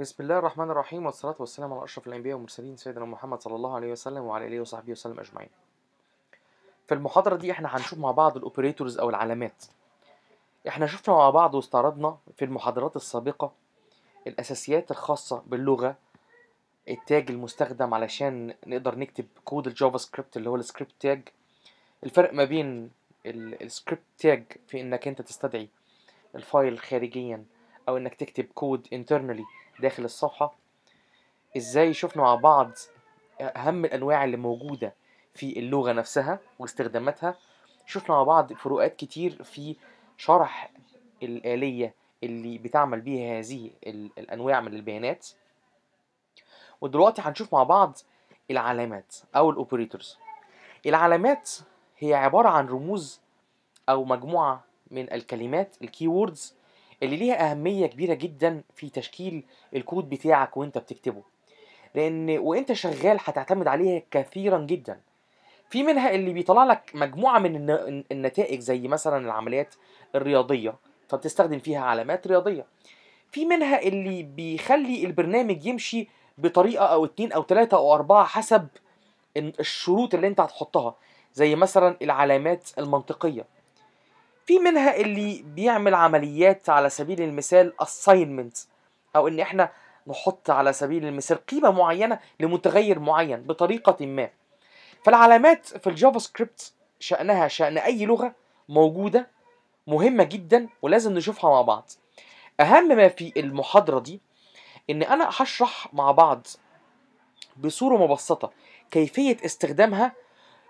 بسم الله الرحمن الرحيم والصلاة والسلام على أشرف الأنبياء والمرسلين سيدنا محمد صلى الله عليه وسلم وعلى آله وصحبه وسلم أجمعين. في المحاضرة دي احنا هنشوف مع بعض الأوبريتورز أو العلامات. احنا شفنا مع بعض واستعرضنا في المحاضرات السابقة الأساسيات الخاصة باللغة التاج المستخدم علشان نقدر نكتب كود الجافا سكريبت اللي هو السكريبت تاج الفرق ما بين السكريبت تاج في انك انت تستدعي الفايل خارجيا او انك تكتب كود internally داخل الصفحة ازاي شفنا مع بعض اهم الانواع اللي موجودة في اللغة نفسها واستخداماتها شفنا مع بعض فروقات كتير في شرح الآلية اللي بتعمل بيها هذه الأنواع من البيانات ودلوقتي هنشوف مع بعض العلامات أو الأوبريتورز العلامات هي عبارة عن رموز أو مجموعة من الكلمات الكيوردز اللي ليها أهمية كبيرة جدا في تشكيل الكود بتاعك وانت بتكتبه لأن وانت شغال هتعتمد عليها كثيرا جدا في منها اللي بيطلع لك مجموعة من النتائج زي مثلا العمليات الرياضية فبتستخدم فيها علامات رياضية في منها اللي بيخلي البرنامج يمشي بطريقة أو اتنين أو تلاتة أو أربعة حسب الشروط اللي انت هتحطها زي مثلا العلامات المنطقية في منها اللي بيعمل عمليات على سبيل المثال assignment او ان احنا نحط على سبيل المثال قيمة معينة لمتغير معين بطريقة ما فالعلامات في الجافا سكريبت شأنها شأن أي لغة موجودة مهمة جدا ولازم نشوفها مع بعض أهم ما في المحاضرة دي إن أنا هشرح مع بعض بصورة مبسطة كيفية استخدامها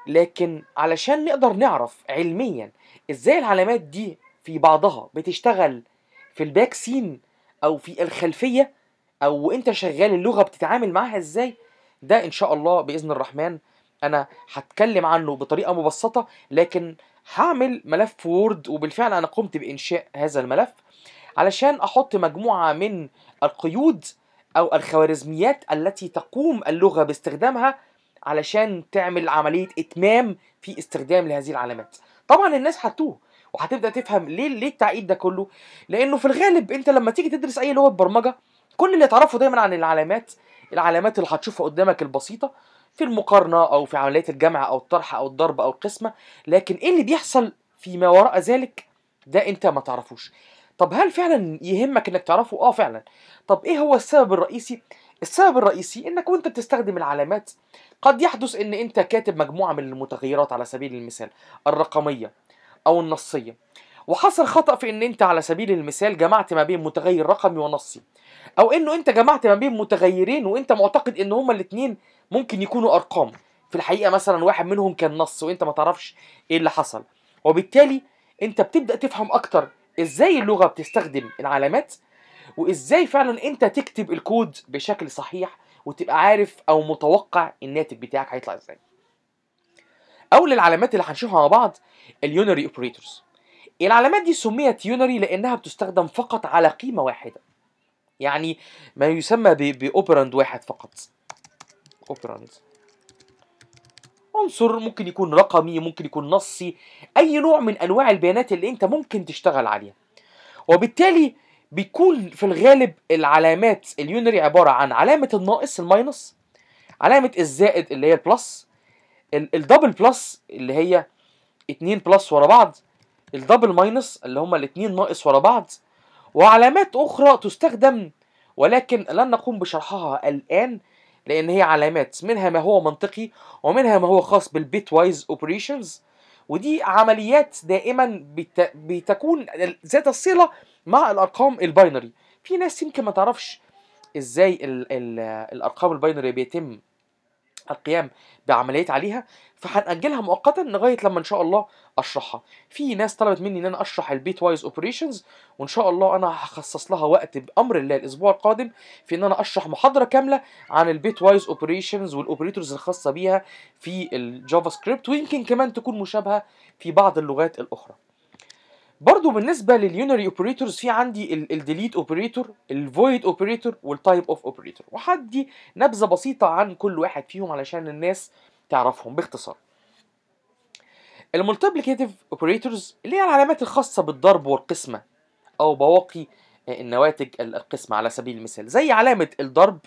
لكن علشان نقدر نعرف علميا ازاي العلامات دي في بعضها بتشتغل في الباك سين او في الخلفيه او انت شغال اللغه بتتعامل معاها ازاي ده ان شاء الله باذن الرحمن انا هتكلم عنه بطريقه مبسطه لكن هعمل ملف وورد وبالفعل انا قمت بانشاء هذا الملف علشان احط مجموعه من القيود او الخوارزميات التي تقوم اللغه باستخدامها علشان تعمل عمليه اتمام في استخدام لهذه العلامات طبعا الناس هتوه وهتبدا تفهم ليه ليه التعقيد ده كله لانه في الغالب انت لما تيجي تدرس اي لغه برمجه كل اللي تعرفه دايما عن العلامات العلامات اللي هتشوفها قدامك البسيطه في المقارنه او في عمليات الجمع او الطرح او الضرب او القسمه لكن ايه اللي بيحصل فيما وراء ذلك ده انت ما تعرفوش طب هل فعلا يهمك انك تعرفه اه فعلا طب ايه هو السبب الرئيسي السبب الرئيسي انك وانت بتستخدم العلامات قد يحدث ان انت كاتب مجموعه من المتغيرات على سبيل المثال الرقميه او النصيه وحصل خطا في ان انت على سبيل المثال جمعت ما بين متغير رقمي ونصي او انه انت جمعت ما بين متغيرين وانت معتقد ان هما الاثنين ممكن يكونوا ارقام في الحقيقه مثلا واحد منهم كان نص وانت ما تعرفش ايه اللي حصل وبالتالي انت بتبدا تفهم اكتر ازاي اللغه بتستخدم العلامات وازاي فعلا انت تكتب الكود بشكل صحيح وتبقى عارف او متوقع الناتج بتاعك هيطلع ازاي اول العلامات اللي هنشوفها مع بعض اليونري اوبريتورز العلامات دي سميت يونري لانها بتستخدم فقط على قيمه واحده يعني ما يسمى باوبراند واحد فقط اوبراند عنصر ممكن يكون رقمي ممكن يكون نصي اي نوع من انواع البيانات اللي انت ممكن تشتغل عليها وبالتالي بيكون في الغالب العلامات اليونري عباره عن علامه الناقص الماينس علامه الزائد اللي هي البلس الدبل بلس اللي هي اتنين بلس ورا بعض الدبل ماينس اللي هما الاتنين ناقص ورا بعض وعلامات اخرى تستخدم ولكن لن نقوم بشرحها الان لان هي علامات منها ما هو منطقي ومنها ما هو خاص بالبيت وايز اوبريشنز ودي عمليات دائما بتكون ذات الصله مع الارقام الباينري في ناس يمكن ما تعرفش ازاي الـ الـ الارقام الباينري بيتم القيام بعمليات عليها فهنأجلها مؤقتا لغايه لما ان شاء الله اشرحها في ناس طلبت مني ان انا اشرح البيت وايز اوبريشنز وان شاء الله انا هخصص لها وقت بامر الله الاسبوع القادم في ان انا اشرح محاضره كامله عن البيت وايز اوبريشنز والاوبريتورز الخاصه بيها في الجافا سكريبت ويمكن كمان تكون مشابهه في بعض اللغات الاخرى برضو بالنسبه لليونري اوبريتورز في عندي الديليت اوبريتور الفويد اوبريتور والتايب اوف اوبريتور وهدي نبذه بسيطه عن كل واحد فيهم علشان الناس تعرفهم باختصار الملتيبليكاتيف اوبريتورز اللي هي العلامات الخاصه بالضرب والقسمه او بواقي آه، النواتج القسمه على سبيل المثال زي علامه الضرب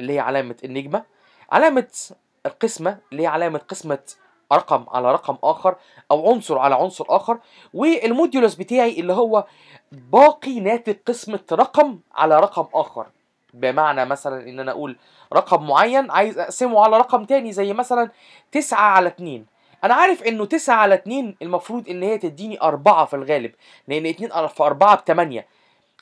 اللي هي علامه النجمه علامه القسمه اللي هي علامه قسمه رقم على رقم اخر او عنصر على عنصر اخر والموديولوس بتاعي اللي هو باقي ناتج قسمه رقم على رقم اخر بمعنى مثلا ان انا اقول رقم معين عايز اقسمه على رقم تاني زي مثلا 9 على 2 انا عارف انه 9 على 2 المفروض ان هي تديني 4 في الغالب لان 2 في 4 ب 8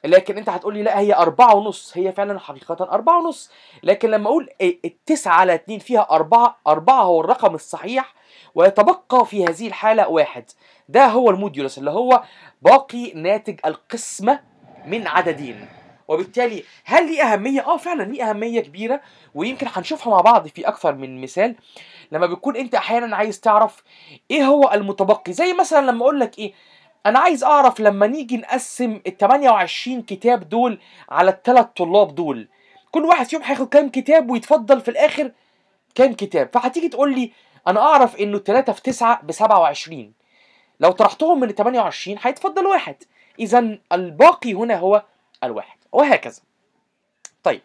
لكن انت هتقول لي لا هي 4 ونص هي فعلا حقيقة 4 ونص لكن لما اقول 9 إيه، على 2 فيها 4 4 هو الرقم الصحيح ويتبقى في هذه الحالة واحد ده هو الموديولس اللي هو باقي ناتج القسمة من عددين وبالتالي هل ليه اهميه اه فعلا ليه اهميه كبيره ويمكن هنشوفها مع بعض في اكثر من مثال لما بتكون انت احيانا عايز تعرف ايه هو المتبقي زي مثلا لما اقول لك ايه انا عايز اعرف لما نيجي نقسم ال 28 كتاب دول على الثلاث طلاب دول كل واحد فيهم هياخد كام كتاب ويتفضل في الاخر كام كتاب فهتيجي تقول لي انا اعرف انه 3 في 9 ب 27 لو طرحتهم من 28 هيتفضل واحد اذا الباقي هنا هو الواحد وهكذا طيب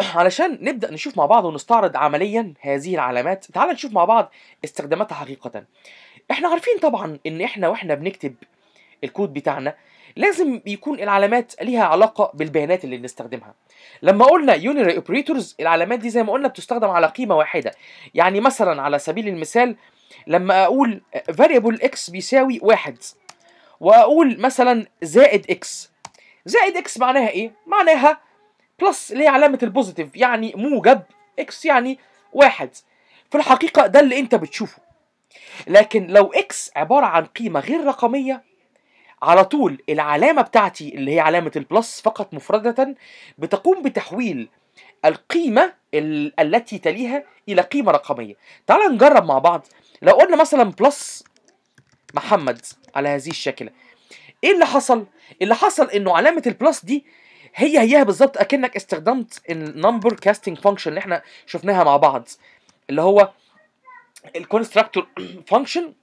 علشان نبدا نشوف مع بعض ونستعرض عمليا هذه العلامات تعال نشوف مع بعض استخداماتها حقيقه احنا عارفين طبعا ان احنا واحنا بنكتب الكود بتاعنا لازم يكون العلامات ليها علاقه بالبيانات اللي بنستخدمها لما قلنا يونري اوبريتورز العلامات دي زي ما قلنا بتستخدم على قيمه واحده يعني مثلا على سبيل المثال لما اقول فاريبل اكس بيساوي واحد واقول مثلا زائد اكس زائد اكس معناها ايه معناها بلس اللي هي علامه البوزيتيف يعني موجب اكس يعني واحد في الحقيقه ده اللي انت بتشوفه لكن لو اكس عباره عن قيمه غير رقميه على طول العلامه بتاعتي اللي هي علامه البلس فقط مفرده بتقوم بتحويل القيمه التي تليها الى قيمه رقميه تعال نجرب مع بعض لو قلنا مثلا بلس محمد على هذه الشكله ايه اللي حصل اللي حصل انه علامه البلس دي هي هيها بالظبط اكنك استخدمت النمبر كاستنج فانكشن اللي احنا شفناها مع بعض اللي هو الكونستراكتور فانكشن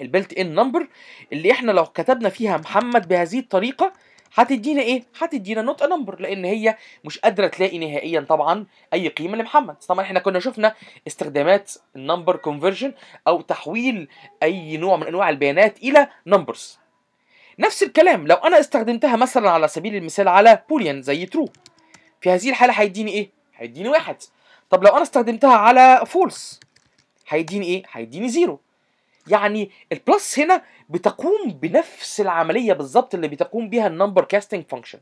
البلت ان نمبر اللي احنا لو كتبنا فيها محمد بهذه الطريقه هتدينا ايه؟ هتدينا نوت ا نمبر لان هي مش قادره تلاقي نهائيا طبعا اي قيمه لمحمد، طبعا احنا كنا شفنا استخدامات النمبر كونفرجن او تحويل اي نوع من انواع البيانات الى نمبرز. نفس الكلام لو انا استخدمتها مثلا على سبيل المثال على بوليان زي ترو. في هذه الحاله هيديني ايه؟ هيديني واحد. طب لو انا استخدمتها على فولس هيديني ايه؟ هيديني زيرو. يعني البلس هنا بتقوم بنفس العمليه بالظبط اللي بتقوم بيها النمبر كاستنج فانكشن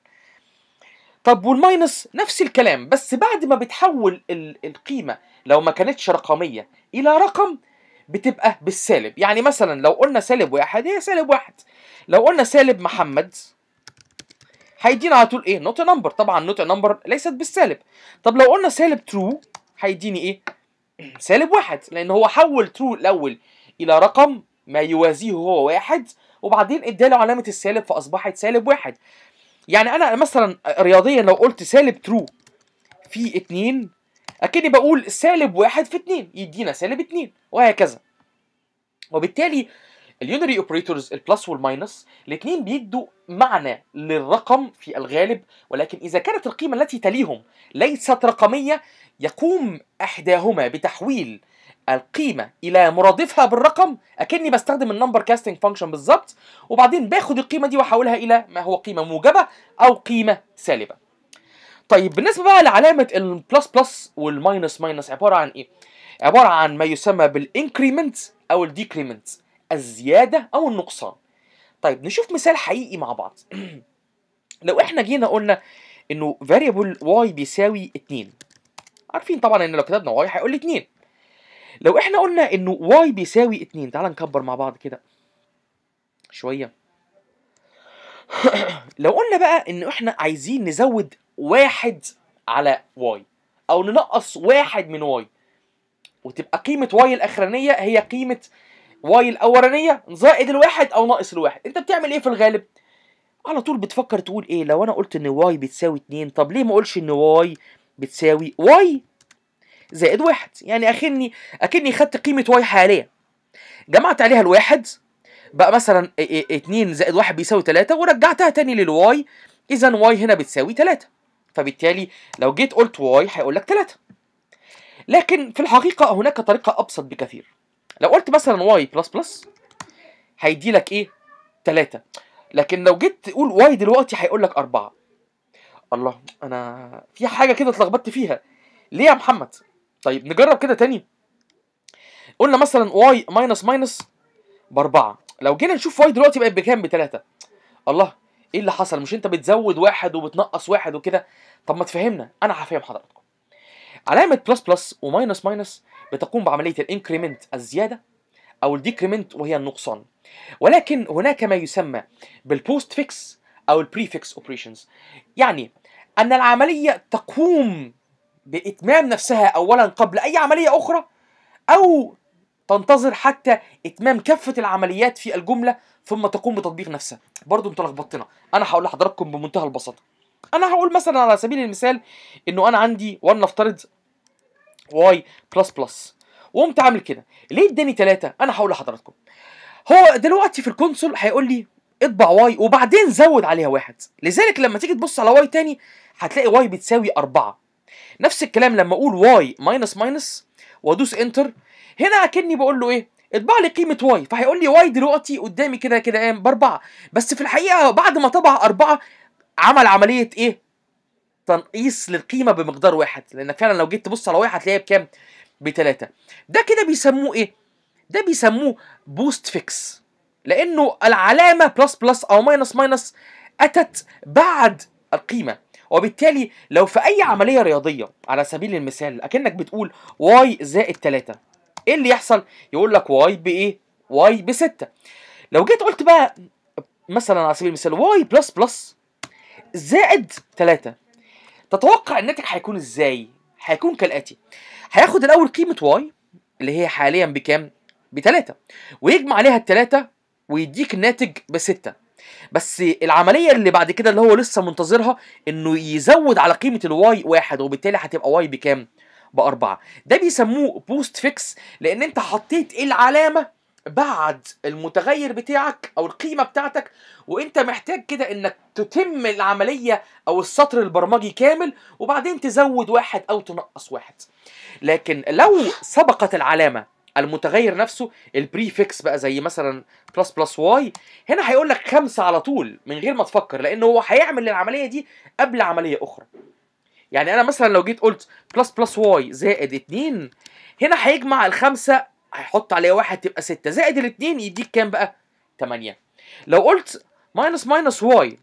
طب والماينس نفس الكلام بس بعد ما بتحول القيمه لو ما كانتش رقميه الى رقم بتبقى بالسالب يعني مثلا لو قلنا سالب واحد هي سالب واحد لو قلنا سالب محمد هيدينا على طول ايه نوت نمبر طبعا نوت نمبر ليست بالسالب طب لو قلنا سالب ترو هيديني ايه سالب واحد لان هو حول ترو الاول الى رقم ما يوازيه هو واحد وبعدين اداله علامه السالب فاصبحت سالب واحد يعني انا مثلا رياضيا لو قلت سالب ترو في اتنين اكني بقول سالب واحد في اتنين يدينا سالب اتنين وهكذا وبالتالي اليونري اوبريتورز البلس والماينس الاثنين بيدوا معنى للرقم في الغالب ولكن اذا كانت القيمه التي تليهم ليست رقميه يقوم احداهما بتحويل القيمه الى مرادفها بالرقم اكني بستخدم النمبر كاستنج فانكشن بالظبط وبعدين باخد القيمه دي واحولها الى ما هو قيمه موجبه او قيمه سالبه طيب بالنسبه بقى لعلامه البلس بلس والماينس ماينس عباره عن ايه عباره عن ما يسمى بالانكريمنت او الديكريمنت الزياده او النقصان طيب نشوف مثال حقيقي مع بعض لو احنا جينا قلنا انه فاريبل واي بيساوي 2 عارفين طبعا ان لو كتبنا واي هيقول لي 2 لو احنا قلنا انه واي بيساوي 2 تعال نكبر مع بعض كده شويه لو قلنا بقى ان احنا عايزين نزود واحد على واي او ننقص واحد من واي وتبقى قيمه واي الاخرانيه هي قيمه واي الاولانيه زائد الواحد او ناقص الواحد انت بتعمل ايه في الغالب على طول بتفكر تقول ايه لو انا قلت ان واي بتساوي 2 طب ليه ما اقولش ان واي بتساوي واي زائد واحد يعني اكني اكني خدت قيمه واي حاليا جمعت عليها الواحد بقى مثلا 2 زائد 1 بيساوي 3 ورجعتها تاني للواي اذا واي هنا بتساوي 3 فبالتالي لو جيت قلت واي هيقول لك 3 لكن في الحقيقه هناك طريقه ابسط بكثير لو قلت مثلا واي بلس بلس هيدي لك ايه 3 لكن لو جيت تقول واي دلوقتي هيقول لك 4 الله انا في حاجه كده اتلخبطت فيها ليه يا محمد طيب نجرب كده تاني قلنا مثلا واي ماينس ماينس باربعه لو جينا نشوف واي دلوقتي بقت بكام بتلاته الله ايه اللي حصل مش انت بتزود واحد وبتنقص واحد وكده طب ما تفهمنا انا هفهم حضراتكم علامه بلس بلس وماينس ماينس بتقوم بعمليه الانكريمنت الزياده او الديكريمنت وهي النقصان ولكن هناك ما يسمى بالبوست فيكس او البريفكس اوبريشنز يعني ان العمليه تقوم بإتمام نفسها أولا قبل أي عملية أخرى أو تنتظر حتى إتمام كافة العمليات في الجملة ثم تقوم بتطبيق نفسها برضو انتوا لخبطتنا أنا هقول لحضراتكم بمنتهى البساطة أنا هقول مثلا على سبيل المثال إنه أنا عندي ولنفترض واي بلس بلس وقمت عامل كده ليه اداني ثلاثة أنا هقول لحضراتكم هو دلوقتي في الكونسول هيقول لي اطبع واي وبعدين زود عليها واحد لذلك لما تيجي تبص على واي تاني هتلاقي واي بتساوي أربعة نفس الكلام لما اقول واي ماينس ماينس وادوس انتر هنا اكني بقول له ايه اطبع لي قيمه واي فهيقول لي واي دلوقتي قدامي كده كده قام إيه؟ باربعه بس في الحقيقه بعد ما طبع اربعه عمل عمليه ايه تنقيص للقيمه بمقدار واحد لانك فعلا لو جيت تبص على واي هتلاقيها بكام بثلاثه ده كده بيسموه ايه ده بيسموه بوست فيكس لانه العلامه بلس بلس او ماينس ماينس اتت بعد القيمه وبالتالي لو في اي عمليه رياضيه على سبيل المثال اكنك بتقول واي زائد 3 ايه اللي يحصل يقول لك واي بايه واي ب 6 لو جيت قلت بقى مثلا على سبيل المثال واي بلس بلس زائد 3 تتوقع الناتج هيكون ازاي هيكون كالاتي هياخد الاول قيمه واي اللي هي حاليا بكام ب 3 ويجمع عليها ال 3 ويديك الناتج ب 6 بس العمليه اللي بعد كده اللي هو لسه منتظرها انه يزود على قيمه الواي واحد وبالتالي هتبقى واي بكام؟ باربعه ده بيسموه بوست فيكس لان انت حطيت العلامه بعد المتغير بتاعك او القيمه بتاعتك وانت محتاج كده انك تتم العمليه او السطر البرمجي كامل وبعدين تزود واحد او تنقص واحد لكن لو سبقت العلامه المتغير نفسه البريفكس بقى زي مثلا بلس بلس واي هنا هيقول لك خمسه على طول من غير ما تفكر لان هو هيعمل العمليه دي قبل عمليه اخرى يعني انا مثلا لو جيت قلت بلس بلس واي زائد 2 هنا هيجمع الخمسه هيحط عليها واحد تبقى 6 زائد الاثنين يديك كام بقى 8 لو قلت ماينس ماينس واي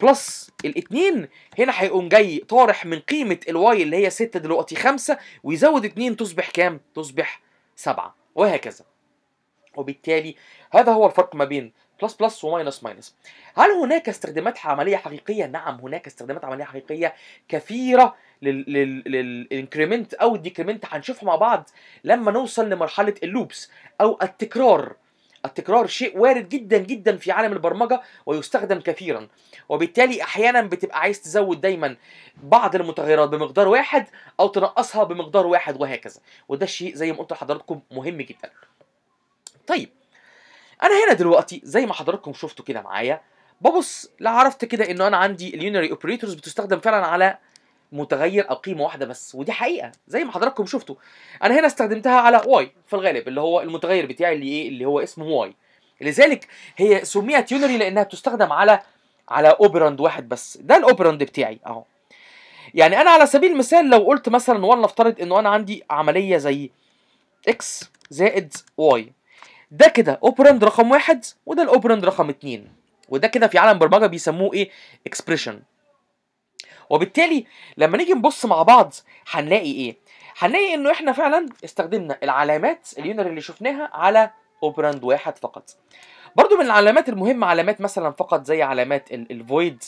بلس الاثنين هنا هيقوم جاي طارح من قيمه الواي اللي هي 6 دلوقتي 5 ويزود 2 تصبح كام؟ تصبح سبعة وهكذا وبالتالي هذا هو الفرق ما بين بلس بلس وماينس ماينس هل هناك استخدامات عمليه حقيقيه نعم هناك استخدامات عمليه حقيقيه كثيره للانكريمنت او الديكريمنت هنشوفها مع بعض لما نوصل لمرحله اللوبس او التكرار التكرار شيء وارد جدا جدا في عالم البرمجه ويستخدم كثيرا وبالتالي احيانا بتبقى عايز تزود دايما بعض المتغيرات بمقدار واحد او تنقصها بمقدار واحد وهكذا وده شيء زي ما قلت لحضراتكم مهم جدا طيب انا هنا دلوقتي زي ما حضراتكم شفتوا كده معايا ببص لعرفت عرفت كده انه انا عندي اليونري اوبريتورز بتستخدم فعلا على متغير او قيمه واحده بس ودي حقيقه زي ما حضراتكم شفتوا انا هنا استخدمتها على واي في الغالب اللي هو المتغير بتاعي اللي ايه اللي هو اسمه واي لذلك هي سميت يونري لانها بتستخدم على على اوبراند واحد بس ده الاوبراند بتاعي اهو يعني انا على سبيل المثال لو قلت مثلا ولنفترض انه انا عندي عمليه زي اكس زائد واي ده كده اوبراند رقم واحد وده الاوبراند رقم اتنين وده كده في عالم برمجه بيسموه ايه اكسبريشن وبالتالي لما نيجي نبص مع بعض هنلاقي ايه هنلاقي انه احنا فعلا استخدمنا العلامات اليونر اللي شفناها على اوبراند واحد فقط برضو من العلامات المهمة علامات مثلا فقط زي علامات الفويد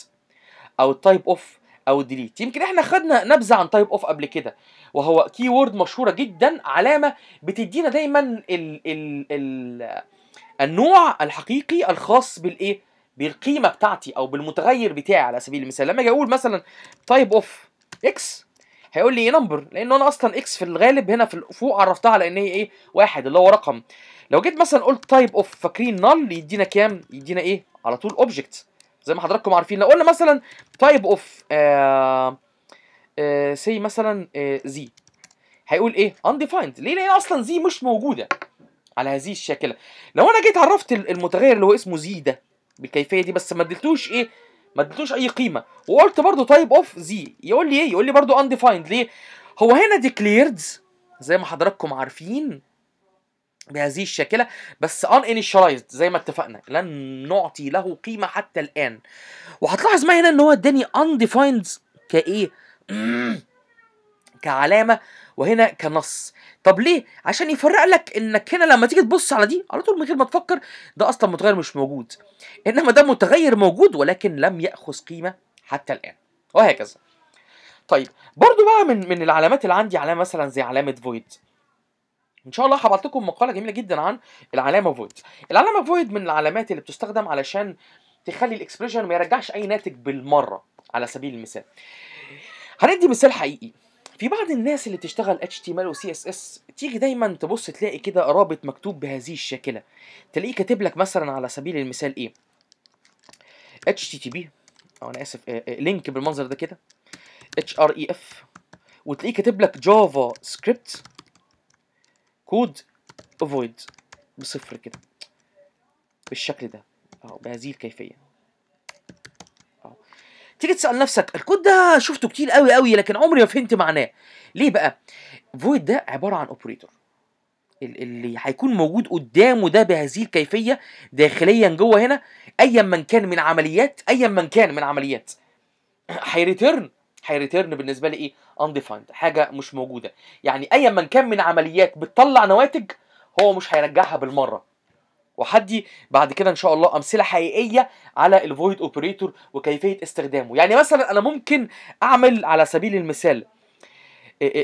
او التايب اوف او الديليت يمكن احنا خدنا نبذه عن تايب اوف قبل كده وهو كي وورد مشهوره جدا علامه بتدينا دايما الـ الـ الـ النوع الحقيقي الخاص بالايه بالقيمه بتاعتي او بالمتغير بتاعي على سبيل المثال لما اجي اقول مثلا تايب اوف اكس هيقول لي ايه نمبر لان انا اصلا اكس في الغالب هنا في فوق عرفتها على ان هي ايه واحد اللي هو رقم لو جيت مثلا قلت تايب اوف فاكرين نل يدينا كام يدينا ايه على طول اوبجكت زي ما حضراتكم عارفين لو قلنا مثلا تايب اوف سي مثلا زي آه، هيقول ايه undefined ليه لان اصلا زي مش موجوده على هذه الشاكله لو انا جيت عرفت المتغير اللي هو اسمه زي ده بالكيفيه دي بس ما اديتلوش ايه ما اديتلوش اي قيمه وقلت برضو تايب اوف زي يقول لي ايه يقول لي برضو undefined ليه هو هنا ديكليرد زي ما حضراتكم عارفين بهذه الشاكله بس ان انيشالايزد زي ما اتفقنا لن نعطي له قيمه حتى الان وهتلاحظ معايا هنا ان هو اداني undefined كايه كعلامه وهنا كنص طب ليه عشان يفرق لك انك هنا لما تيجي تبص على دي على طول من غير ما تفكر ده اصلا متغير مش موجود انما ده متغير موجود ولكن لم ياخذ قيمه حتى الان وهكذا طيب برضو بقى من من العلامات اللي عندي علامه مثلا زي علامه فويد ان شاء الله هبعت لكم مقاله جميله جدا عن العلامه فويد العلامه فويد من العلامات اللي بتستخدم علشان تخلي الاكسبريشن ما يرجعش اي ناتج بالمره على سبيل المثال هندي مثال حقيقي في بعض الناس اللي بتشتغل HTML و CSS تيجي دايما تبص تلاقي كده رابط مكتوب بهذه الشاكلة تلاقيه كاتب لك مثلا على سبيل المثال ايه HTTP او انا اسف لينك آه، آه، بالمنظر ده كده HREF وتلاقيه كاتب لك جافا سكريبت كود افويد بصفر كده بالشكل ده او بهذه الكيفية تيجي تسال نفسك الكود ده شفته كتير قوي قوي لكن عمري ما فهمت معناه ليه بقى فويد ده عباره عن اوبريتور اللي هيكون موجود قدامه ده بهذه الكيفيه داخليا جوه هنا ايا من كان من عمليات ايا من كان من عمليات هيريتيرن هيريتيرن بالنسبه لي ايه undefined حاجه مش موجوده يعني ايا من كان من عمليات بتطلع نواتج هو مش هيرجعها بالمره وهدي بعد كده ان شاء الله امثله حقيقيه على الفويد اوبريتور وكيفيه استخدامه يعني مثلا انا ممكن اعمل على سبيل المثال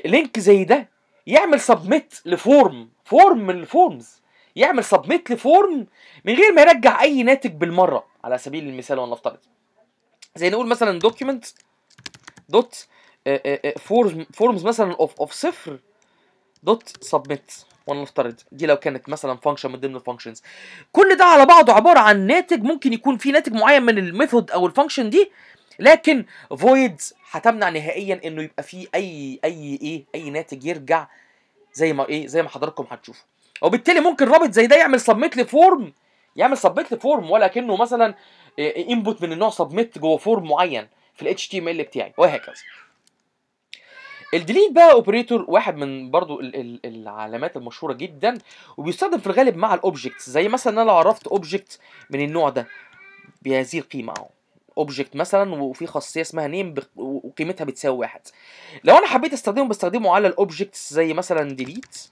لينك آه، آه، زي ده يعمل سبميت لفورم فورم من الفورمز يعمل سبميت لفورم من غير ما يرجع اي ناتج بالمره على سبيل المثال ولنفترض زي نقول مثلا دوكيومنت دوت فورمز مثلا اوف اوف صفر دوت سبميت ولنفترض دي لو كانت مثلا فانكشن من ضمن الفانكشنز كل ده على بعضه عباره عن ناتج ممكن يكون في ناتج معين من الميثود او الفانكشن دي لكن فويدز هتمنع نهائيا انه يبقى فيه اي اي ايه اي ناتج يرجع زي ما ايه زي ما حضراتكم هتشوفوا وبالتالي ممكن رابط زي ده يعمل سبميت لفورم يعمل سبميت لفورم ولكنه مثلا انبوت إيه، إيه، من النوع سبميت جوه فورم معين في الاتش تي ام ال بتاعي وهكذا الديليت بقى اوبريتور واحد من برضو العلامات المشهوره جدا وبيستخدم في الغالب مع الاوبجكت زي مثلا انا لو عرفت اوبجكت من النوع ده بهذه القيمه اهو اوبجكت مثلا وفي خاصيه اسمها نيم وقيمتها بتساوي واحد لو انا حبيت استخدمه بستخدمه على الاوبجكت زي مثلا ديليت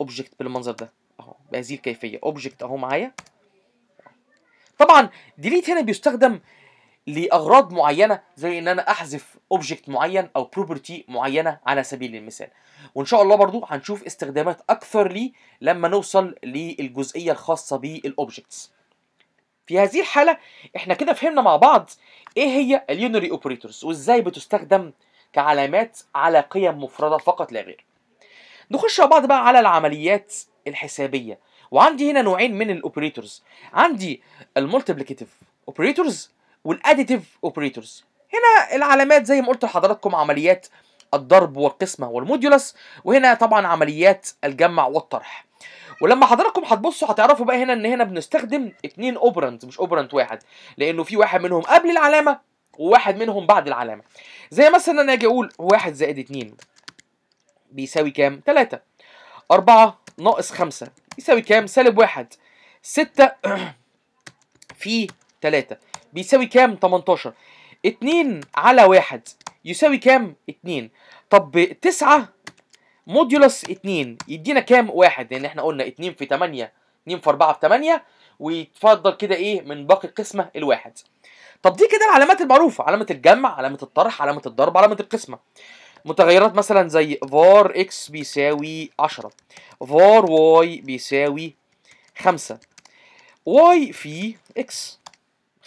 اوبجكت بالمنظر ده اهو بهذه الكيفيه اوبجكت اهو معايا طبعا ديليت هنا بيستخدم لاغراض معينه زي ان انا احذف اوبجكت معين او بروبرتي معينه على سبيل المثال وان شاء الله برضو هنشوف استخدامات اكثر ليه لما نوصل للجزئيه الخاصه بالاوبجكتس في هذه الحاله احنا كده فهمنا مع بعض ايه هي اليونري اوبريتورز وازاي بتستخدم كعلامات على قيم مفرده فقط لا غير نخش مع بعض بقى على العمليات الحسابيه وعندي هنا نوعين من الاوبريتورز عندي المولتيبليكاتيف اوبريتورز والاديتيف اوبريتورز هنا العلامات زي ما قلت لحضراتكم عمليات الضرب والقسمه والموديولس وهنا طبعا عمليات الجمع والطرح ولما حضراتكم هتبصوا هتعرفوا بقى هنا ان هنا بنستخدم اثنين اوبرانت مش اوبرانت واحد لانه في واحد منهم قبل العلامه وواحد منهم بعد العلامه زي مثلا انا اجي اقول 1 زائد 2 بيساوي كام 3 4 ناقص 5 يساوي كام سالب 1 6 في 3 بيساوي كام 18 2 على 1 يساوي كام 2 طب 9 موديولس 2 يدينا كام 1 لان احنا قلنا 2 في 8 2 في 4 في 8 ويتفضل كده ايه من باقي القسمه الواحد طب دي كده العلامات المعروفه علامه الجمع علامه الطرح علامه الضرب علامه القسمه متغيرات مثلا زي var x بيساوي 10 var y بيساوي 5 y في x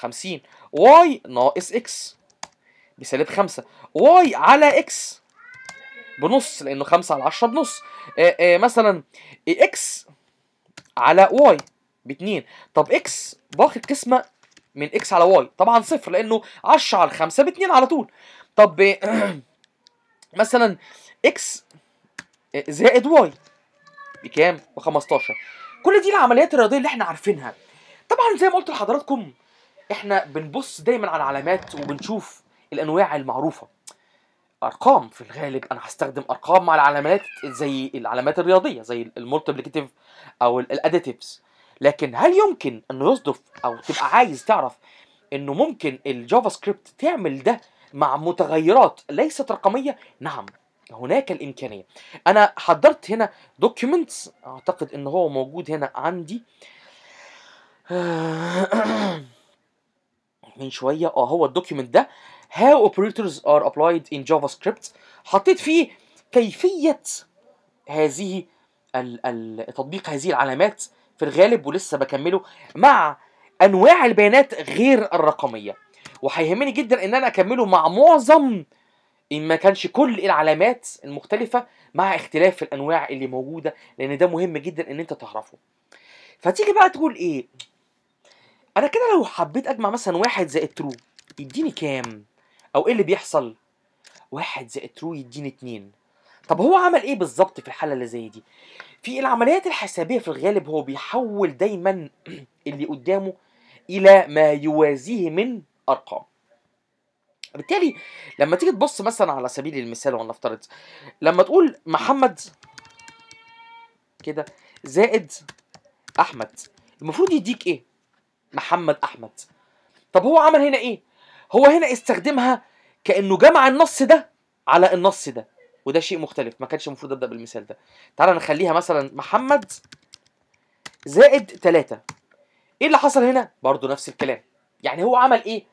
50 واي ناقص اكس بسالب 5 واي على اكس بنص لانه 5 على 10 بنص آآ آه، آآ آه، مثلا اكس على واي باتنين طب اكس باخد قسمه من اكس على واي طبعا صفر لانه 10 على 5 باتنين على طول طب آه، مثلا اكس زائد واي بكام؟ ب 15 كل دي العمليات الرياضيه اللي احنا عارفينها طبعا زي ما قلت لحضراتكم احنا بنبص دايما على العلامات وبنشوف الانواع المعروفه ارقام في الغالب انا هستخدم ارقام مع العلامات زي العلامات الرياضيه زي المولتيبليكاتيف او الاديتيفز لكن هل يمكن انه يصدف او تبقى عايز تعرف انه ممكن الجافا سكريبت تعمل ده مع متغيرات ليست رقميه نعم هناك الامكانيه انا حضرت هنا دوكيومنتس اعتقد ان هو موجود هنا عندي من شويه اه هو الدوكيومنت ده هاو اوبريتورز ار ابلايد ان جافا سكريبت حطيت فيه كيفيه هذه تطبيق هذه العلامات في الغالب ولسه بكمله مع انواع البيانات غير الرقميه وهيهمني جدا ان انا اكمله مع معظم ان ما كانش كل العلامات المختلفه مع اختلاف الانواع اللي موجوده لان ده مهم جدا ان انت تعرفه فتيجي بقى تقول ايه انا كده لو حبيت اجمع مثلا واحد زائد ترو يديني كام او ايه اللي بيحصل واحد زائد ترو يديني اتنين طب هو عمل ايه بالظبط في الحاله اللي زي دي في العمليات الحسابيه في الغالب هو بيحول دايما اللي قدامه الى ما يوازيه من ارقام بالتالي لما تيجي تبص مثلا على سبيل المثال ولنفترض لما تقول محمد كده زائد احمد المفروض يديك ايه محمد احمد طب هو عمل هنا ايه هو هنا استخدمها كانه جمع النص ده على النص ده وده شيء مختلف ما كانش المفروض ابدا بالمثال ده تعالى نخليها مثلا محمد زائد 3 ايه اللي حصل هنا برضو نفس الكلام يعني هو عمل ايه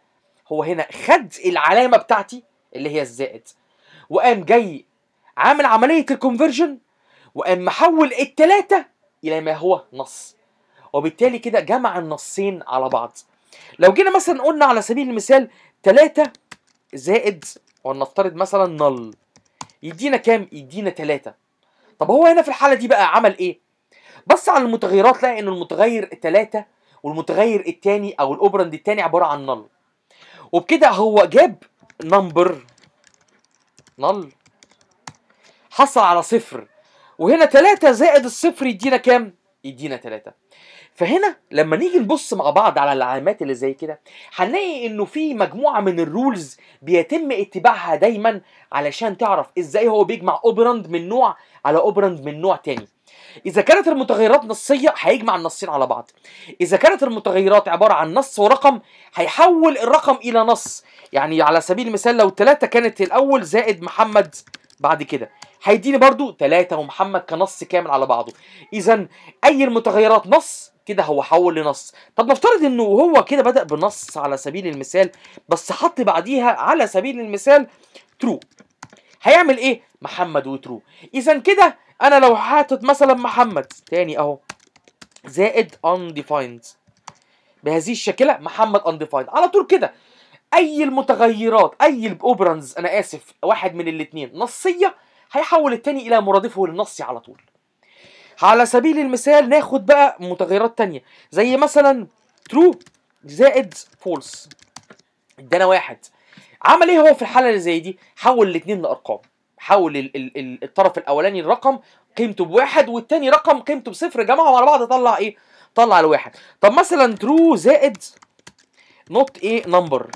هو هنا خد العلامه بتاعتي اللي هي الزائد وقام جاي عامل عمليه الكونفرجن وقام محول التلاتة الى ما هو نص وبالتالي كده جمع النصين على بعض لو جينا مثلا قلنا على سبيل المثال 3 زائد ولنفترض مثلا نل يدينا كام يدينا 3 طب هو هنا في الحاله دي بقى عمل ايه بص على المتغيرات لقى ان المتغير 3 والمتغير الثاني او الاوبرند الثاني عباره عن نل وبكده هو جاب نمبر نل حصل على صفر وهنا 3 زائد الصفر يدينا كام؟ يدينا 3 فهنا لما نيجي نبص مع بعض على العلامات اللي زي كده هنلاقي انه في مجموعه من الرولز بيتم اتباعها دايما علشان تعرف ازاي هو بيجمع اوبراند من نوع على اوبراند من نوع تاني اذا كانت المتغيرات نصيه هيجمع النصين على بعض اذا كانت المتغيرات عباره عن نص ورقم هيحول الرقم الى نص يعني على سبيل المثال لو ثلاثة كانت الاول زائد محمد بعد كده هيديني برضو ثلاثة ومحمد كنص كامل على بعضه اذا اي المتغيرات نص كده هو حول لنص طب نفترض انه هو كده بدا بنص على سبيل المثال بس حط بعديها على سبيل المثال ترو هيعمل ايه محمد وترو اذا كده انا لو حاطط مثلا محمد تاني اهو زائد undefined بهذه الشكله محمد undefined على طول كده اي المتغيرات اي الاوبرانز انا اسف واحد من الاثنين نصيه هيحول التاني الى مرادفه النصي على طول على سبيل المثال ناخد بقى متغيرات تانية زي مثلا ترو زائد فولس ادانا واحد عمل ايه هو في الحاله اللي زي دي حول الاثنين لارقام حول ال ال ال الطرف الاولاني الرقم قيمته بواحد والتاني رقم قيمته بصفر جمعهم على بعض طلع ايه طلع الواحد طب مثلا ترو زائد نوت ايه نمبر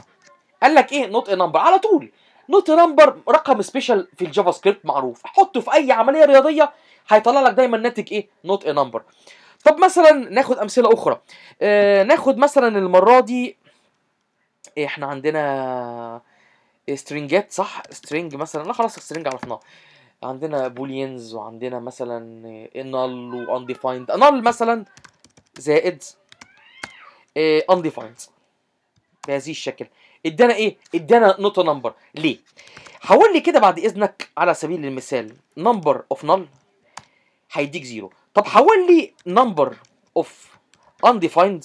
قال لك ايه نوت ايه نمبر على طول نوت نمبر رقم سبيشال في الجافا سكريبت معروف حطه في اي عمليه رياضيه هيطلع لك دايما ناتج ايه نوت نمبر إيه طب مثلا ناخد امثله اخرى آه ناخد مثلا المره دي إيه، احنا عندنا آه، سترينجات صح سترينج مثلا لا خلاص سترينج عرفناه عندنا بولينز وعندنا مثلا آه، انال وانديفايند نل مثلا زائد آه، انديفايند بهذه الشكل ادانا ايه ادانا نوتا نمبر ليه حول لي كده بعد اذنك على سبيل المثال نمبر اوف نل هيديك زيرو طب حول لي نمبر اوف undefined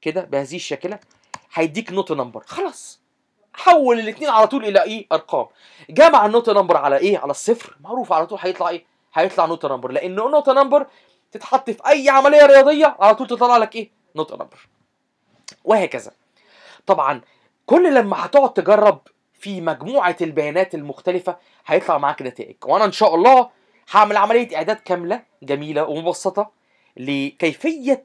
كده بهذه الشكله هيديك نوت نمبر خلاص حول الاثنين على طول الى ايه ارقام جمع النوت نمبر على ايه على الصفر معروف على طول هيطلع ايه هيطلع نوت نمبر لان نوت نمبر تتحط في اي عمليه رياضيه على طول تطلع لك ايه نوت نمبر وهكذا طبعا كل لما هتقعد تجرب في مجموعه البيانات المختلفه هيطلع معاك نتائج وانا ان شاء الله هعمل عمليه اعداد كامله جميله ومبسطه لكيفيه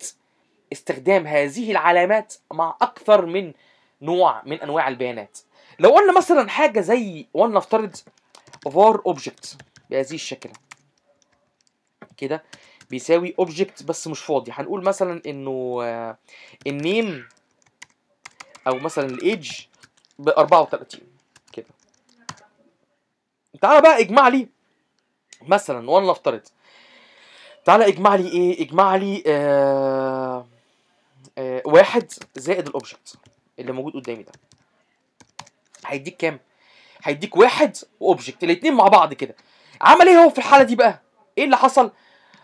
استخدام هذه العلامات مع اكثر من نوع من انواع البيانات لو قلنا مثلا حاجه زي ولنفترض var object بهذه الشكل كده بيساوي اوبجكت بس مش فاضي هنقول مثلا انه آه، النيم او مثلا الايدج ب 34 كده تعالى بقى اجمع لي مثلا ولنفترض تعالى اجمع لي ايه اجمع لي آه آه واحد زائد الاوبجكت اللي موجود قدامي ده هيديك كام هيديك واحد واوبجكت الاثنين مع بعض كده عمل ايه هو في الحاله دي بقى ايه اللي حصل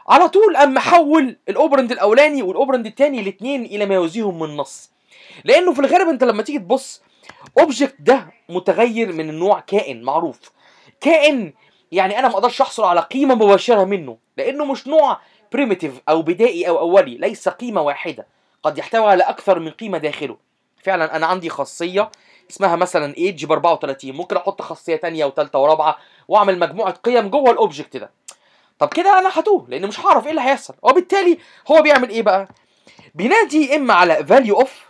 على طول قام محول الاوبرند الاولاني والاوبرند الثاني الاثنين الى ما يوازيهم من نص لانه في الغالب انت لما تيجي تبص اوبجكت ده متغير من النوع كائن معروف كائن يعني انا ما اقدرش احصل على قيمه مباشره منه لانه مش نوع بريمتيف او بدائي او اولي ليس قيمه واحده قد يحتوي على اكثر من قيمه داخله فعلا انا عندي خاصيه اسمها مثلا ايدج ب 34 ممكن احط خاصيه ثانيه وثالثه ورابعه واعمل مجموعه قيم جوه الاوبجكت ده طب كده انا هتوه لان مش هعرف ايه اللي هيحصل وبالتالي هو بيعمل ايه بقى بينادي اما على فاليو اوف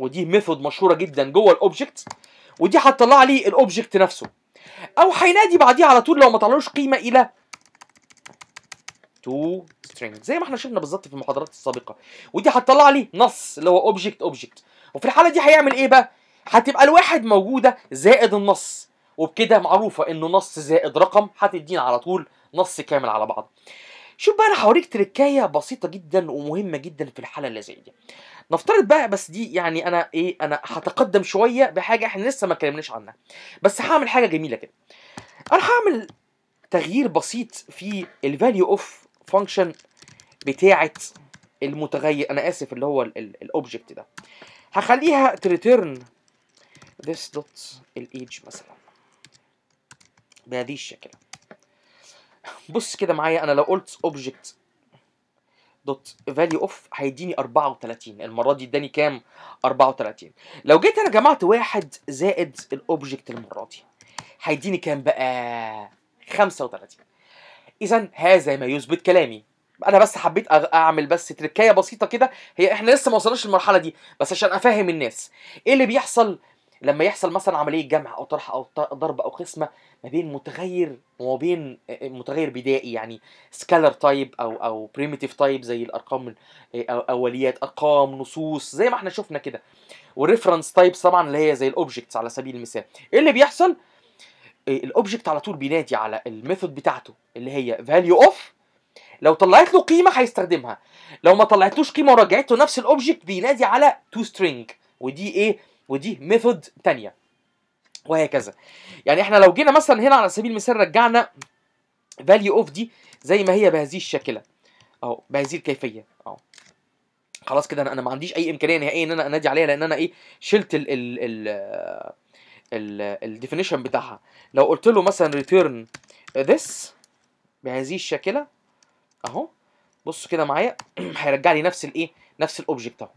ودي ميثود مشهوره جدا جوه الاوبجكت ودي هتطلع لي الاوبجكت نفسه او هينادي بعديه على طول لو ما طلعلوش قيمه الى تو string زي ما احنا شفنا بالظبط في المحاضرات السابقه ودي هتطلع لي نص اللي هو اوبجكت اوبجكت وفي الحاله دي هيعمل ايه بقى هتبقى الواحد موجوده زائد النص وبكده معروفه انه نص زائد رقم هتدينا على طول نص كامل على بعض شوف بقى انا هوريك تركايه بسيطه جدا ومهمه جدا في الحاله اللي زي دي نفترض بقى بس دي يعني انا ايه انا هتقدم شويه بحاجه احنا لسه ما اتكلمناش عنها بس هعمل حاجه جميله كده انا هعمل تغيير بسيط في الفاليو اوف فانكشن بتاعه المتغير انا اسف اللي هو الاوبجكت ده هخليها تريتيرن this dot الايدج مثلا بهذه الشكل بص كده معايا انا لو قلت اوبجكت دوت فاليو اوف هيديني 34 المره دي اداني كام 34 لو جيت انا جمعت واحد زائد الاوبجكت المره دي هيديني كام بقى 35 اذا هذا ما يثبت كلامي انا بس حبيت اعمل بس تركايه بسيطه كده هي احنا لسه ما وصلناش للمرحله دي بس عشان افهم الناس ايه اللي بيحصل لما يحصل مثلا عمليه جمع او طرح او ضرب او قسمه ما بين متغير وما بين متغير بدائي يعني سكالر تايب او او بريميتيف تايب زي الارقام اوليات ارقام نصوص زي ما احنا شفنا كده وريفرنس تايبس طبعا اللي هي زي الاوبجكتس على سبيل المثال ايه اللي بيحصل الاوبجكت على طول بينادي على الميثود بتاعته اللي هي فاليو اوف لو طلعت له قيمه هيستخدمها لو ما طلعتلوش قيمه ورجعت له نفس الاوبجكت بينادي على تو سترينج ودي ايه ودي ميثود تانية وهكذا يعني احنا لو جينا مثلا هنا على سبيل المثال رجعنا فاليو اوف دي زي ما هي بهذه الشاكله اهو بهذه الكيفيه اهو خلاص كده انا ما عنديش اي امكانيه نهائيه ان انا انادي عليها لان انا ايه شلت ال ال ال الديفينيشن بتاعها لو قلت له مثلا return this بهذه الشاكله اهو بص كده معايا هيرجع لي نفس الايه نفس الاوبجكت اهو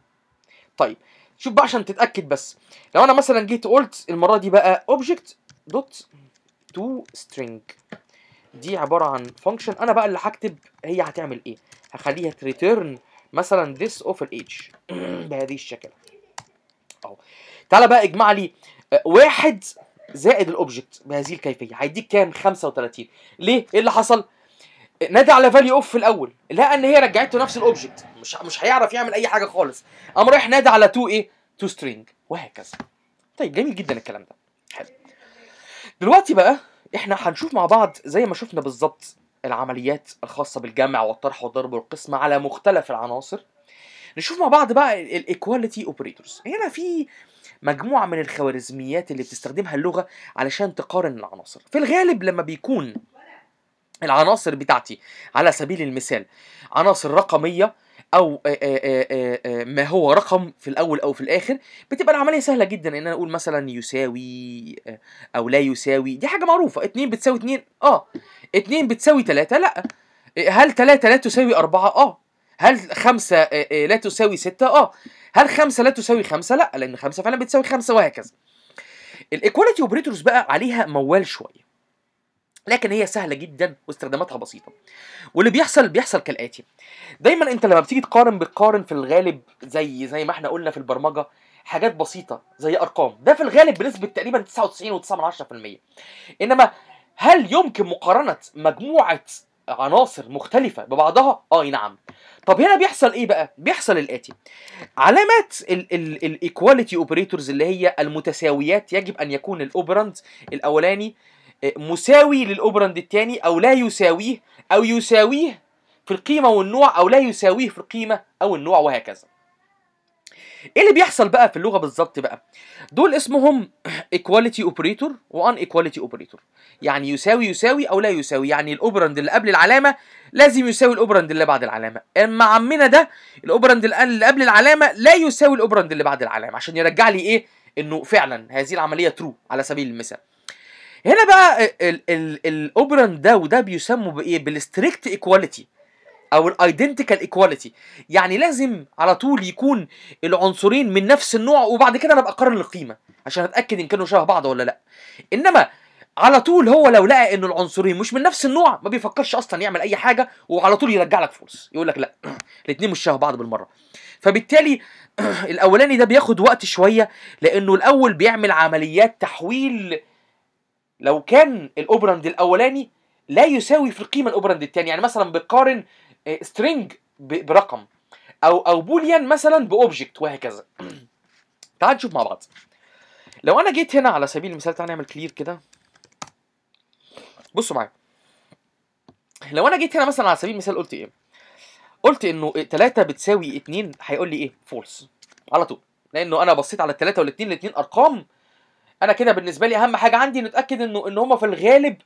طيب شوف بقى عشان تتاكد بس لو انا مثلا جيت قلت المره دي بقى اوبجكت دوت تو سترينج دي عباره عن فانكشن انا بقى اللي هكتب هي هتعمل ايه هخليها تريتيرن مثلا this اوف age بهذه الشكل اهو تعالى بقى اجمع لي آه، واحد زائد الاوبجكت بهذه الكيفيه هيديك كام 35 ليه ايه اللي حصل نادى على فاليو اوف في الاول لقى ان هي رجعته نفس الاوبجكت مش مش هيعرف يعمل اي حاجه خالص قام رايح نادى على تو ايه تو سترينج وهكذا طيب جميل جدا الكلام ده حلو دلوقتي بقى احنا هنشوف مع بعض زي ما شفنا بالظبط العمليات الخاصه بالجمع والطرح والضرب والقسم على مختلف العناصر نشوف مع بعض بقى الايكواليتي اوبريتورز هنا في مجموعه من الخوارزميات اللي بتستخدمها اللغه علشان تقارن العناصر في الغالب لما بيكون العناصر بتاعتي على سبيل المثال عناصر رقميه او ما هو رقم في الاول او في الاخر بتبقى العمليه سهله جدا ان انا اقول مثلا يساوي آه، او لا يساوي دي حاجه معروفه 2 بتساوي 2 اه 2 بتساوي 3 لا هل 3 لا تساوي 4 اه هل 5 لا تساوي 6 اه هل 5 لا تساوي 5 لا لان 5 فعلا بتساوي 5 وهكذا الايكواليتي اوبريتورز بقى عليها موال شويه لكن هي سهله جدا واستخداماتها بسيطه واللي بيحصل بيحصل كالاتي دايما انت لما بتيجي تقارن بتقارن في الغالب زي زي ما احنا قلنا في البرمجه حاجات بسيطه زي ارقام ده في الغالب بنسبه تقريبا 99.9% انما هل يمكن مقارنه مجموعه عناصر مختلفة ببعضها اه نعم طب هنا بيحصل ايه بقى بيحصل الاتي علامات الايكواليتي اوبريتورز اللي هي المتساويات يجب ان يكون الاوبراند الاولاني مساوي للأوبرند الثاني أو لا يساويه أو يساويه في القيمة والنوع أو لا يساويه في القيمة أو النوع وهكذا ايه اللي بيحصل بقى في اللغه بالظبط بقى دول اسمهم ايكواليتي اوبريتور وان ايكواليتي اوبريتور يعني يساوي يساوي او لا يساوي يعني الاوبرند اللي قبل العلامه لازم يساوي الاوبرند اللي بعد العلامه اما عمنا ده الاوبرند اللي قبل العلامه لا يساوي الاوبرند اللي بعد العلامه عشان يرجع لي ايه انه فعلا هذه العمليه ترو على سبيل المثال هنا بقى الاوبرن ده وده بيسموا بايه بالستريكت ايكواليتي او الايدنتيكال ايكواليتي يعني لازم على طول يكون العنصرين من نفس النوع وبعد كده انا ابقى اقارن القيمه عشان اتاكد ان كانوا شبه بعض ولا لا انما على طول هو لو لقى ان العنصرين مش من نفس النوع ما بيفكرش اصلا يعمل اي حاجه وعلى طول يرجع لك فورس يقول لك لا الاثنين مش شبه بعض بالمره فبالتالي الاولاني ده بياخد وقت شويه لانه الاول بيعمل عمليات تحويل لو كان الاوبراند الاولاني لا يساوي في القيمه الاوبراند الثاني يعني مثلا بقارن سترينج آه، برقم او او بوليان مثلا باوبجكت وهكذا تعال نشوف مع بعض لو انا جيت هنا على سبيل المثال تعالى نعمل كلير كده بصوا معايا لو انا جيت هنا مثلا على سبيل المثال قلت ايه قلت انه 3 بتساوي 2 هيقول لي ايه فولس على طول لانه انا بصيت على 3 وال 2 الاثنين ارقام انا كده بالنسبه لي اهم حاجه عندي نتاكد انه ان هم في الغالب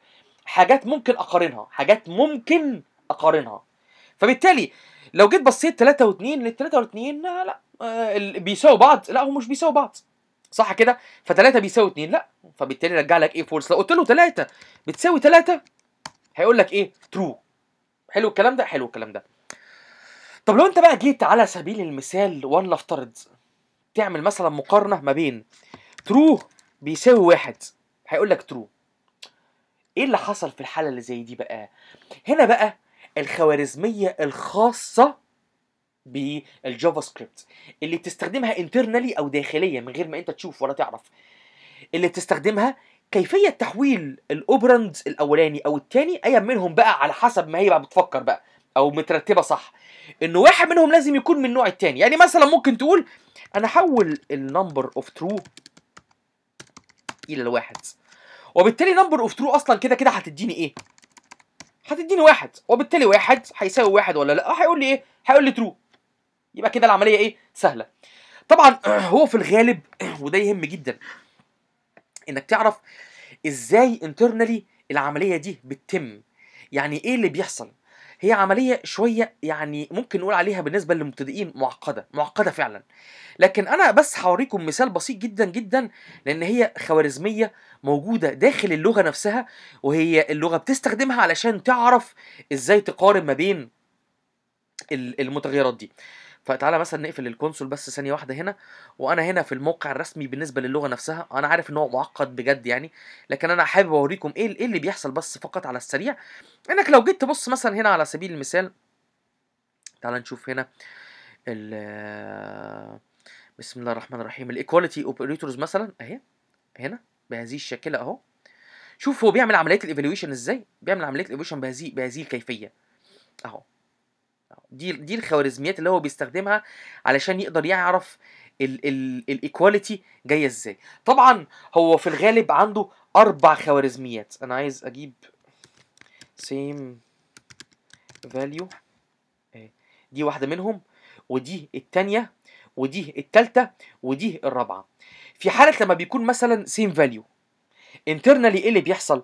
حاجات ممكن اقارنها حاجات ممكن اقارنها فبالتالي لو جيت بصيت 3 و2 لل 3 و2 لا آه بيساووا بعض لا هو مش بيساووا بعض صح كده ف3 بيساوي 2 لا فبالتالي رجع لك ايه فولس لو قلت له 3 بتساوي 3 هيقول لك ايه ترو حلو الكلام ده حلو الكلام ده طب لو انت بقى جيت على سبيل المثال ونفترض تعمل مثلا مقارنه ما بين ترو بيساوي واحد هيقول لك ترو ايه اللي حصل في الحاله اللي زي دي بقى هنا بقى الخوارزميه الخاصه بالجافا سكريبت اللي بتستخدمها انترنالي او داخليا من غير ما انت تشوف ولا تعرف اللي بتستخدمها كيفيه تحويل الاوبرند الاولاني او الثاني ايا منهم بقى على حسب ما هي بقى بتفكر بقى او مترتبه صح ان واحد منهم لازم يكون من النوع الثاني يعني مثلا ممكن تقول انا حول النمبر اوف ترو تقيله لواحد وبالتالي نمبر اوف ترو اصلا كده كده هتديني ايه هتديني واحد وبالتالي واحد هيساوي واحد ولا لا هيقول لي ايه هيقول لي ترو يبقى كده العمليه ايه سهله طبعا هو في الغالب وده يهم جدا انك تعرف ازاي انترنالي العمليه دي بتتم يعني ايه اللي بيحصل هي عمليه شويه يعني ممكن نقول عليها بالنسبه للمبتدئين معقده معقده فعلا لكن انا بس هوريكم مثال بسيط جدا جدا لان هي خوارزميه موجوده داخل اللغه نفسها وهي اللغه بتستخدمها علشان تعرف ازاي تقارن ما بين المتغيرات دي فتعالى مثلا نقفل الكونسول بس ثانيه واحده هنا وانا هنا في الموقع الرسمي بالنسبه للغه نفسها انا عارف ان هو معقد بجد يعني لكن انا حابب اوريكم ايه ايه اللي بيحصل بس فقط على السريع انك لو جيت تبص مثلا هنا على سبيل المثال تعالى نشوف هنا ال بسم الله الرحمن الرحيم الايكواليتي اوبريتورز مثلا اهي هنا بهذه الشكل اهو شوف هو بيعمل عمليه الايفالويشن ازاي بيعمل عمليه الايفالويشن بهذه بهذه الكيفيه اهو دي دي الخوارزميات اللي هو بيستخدمها علشان يقدر يعرف الايكواليتي جايه ازاي طبعا هو في الغالب عنده اربع خوارزميات انا عايز اجيب سيم فاليو آه، دي واحده منهم ودي التانية ودي التالتة ودي الرابعة في حالة لما بيكون مثلا سيم فاليو انترنالي ايه اللي بيحصل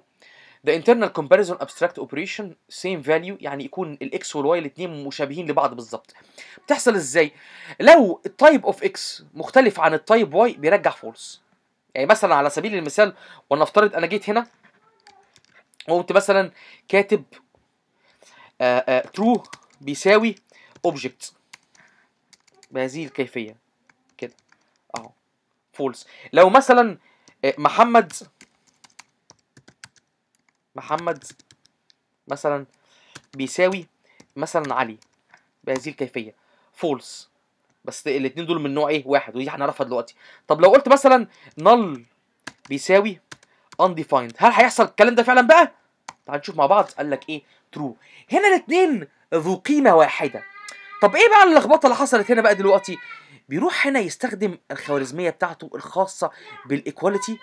The internal comparison abstract operation same value يعني يكون الاكس والواي الاثنين مشابهين لبعض بالظبط بتحصل ازاي لو type of اكس مختلف عن type y بيرجع false يعني مثلا على سبيل المثال ولنفترض انا جيت هنا وقمت مثلا كاتب آه، آه، true بيساوي object بهذه الكيفيه كده اهو false لو مثلا آه، محمد محمد مثلا بيساوي مثلا علي بهذه الكيفيه فولس بس الاثنين دول من نوع ايه واحد ودي هنعرفها دلوقتي طب لو قلت مثلا نل بيساوي undefined هل هيحصل الكلام ده فعلا بقى تعال نشوف مع بعض قال لك ايه ترو هنا الاثنين ذو قيمه واحده طب ايه بقى اللخبطه اللي حصلت هنا بقى دلوقتي بيروح هنا يستخدم الخوارزميه بتاعته الخاصه بالايكواليتي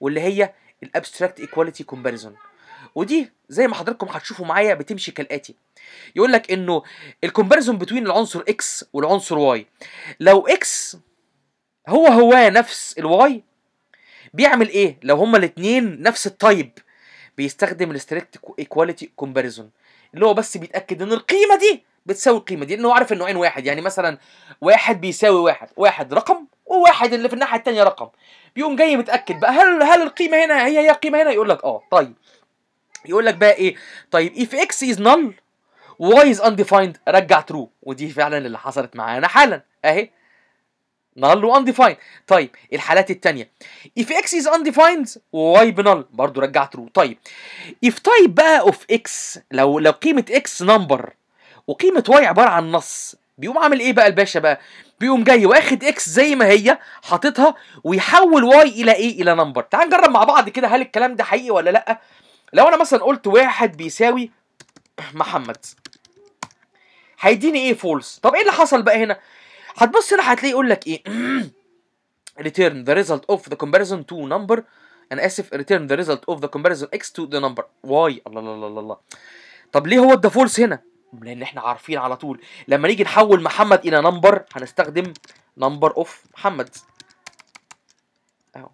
واللي هي الابستراكت ايكواليتي كومباريزون ودي زي ما حضراتكم هتشوفوا معايا بتمشي كالاتي يقول لك انه الكومباريزون بتوين العنصر اكس والعنصر واي لو اكس هو هو نفس الواي بيعمل ايه لو هما الاثنين نفس التايب بيستخدم الاستريكت ايكواليتي كومباريزون اللي هو بس بيتاكد ان القيمه دي بتساوي القيمه دي لانه عارف عين واحد يعني مثلا واحد بيساوي واحد واحد رقم وواحد اللي في الناحيه الثانيه رقم بيقوم جاي متاكد بقى هل هل القيمه هنا هي هي القيمه هنا يقول لك اه طيب يقول لك بقى ايه طيب if x is null y is undefined رجع true ودي فعلا اللي حصلت معانا حالا اهي null و undefined طيب الحالات الثانيه if x is undefined و y بنل برضو رجع true طيب if type بقى of x لو لو قيمه x number وقيمه y عباره عن نص بيقوم عامل ايه بقى الباشا بقى بيقوم جاي واخد اكس زي ما هي حاططها ويحول واي الى ايه الى نمبر تعال نجرب مع بعض كده هل الكلام ده حقيقي ولا لا لو انا مثلا قلت واحد بيساوي محمد هيديني ايه فولس طب ايه اللي حصل بقى هنا هتبص هنا هتلاقيه يقول لك ايه return the result of the comparison to number انا اسف return the result of the comparison x to the number واي الله الله الله الله طب ليه هو ادى فولس هنا لان احنا عارفين على طول لما نيجي نحول محمد الى نمبر هنستخدم نمبر اوف محمد اهو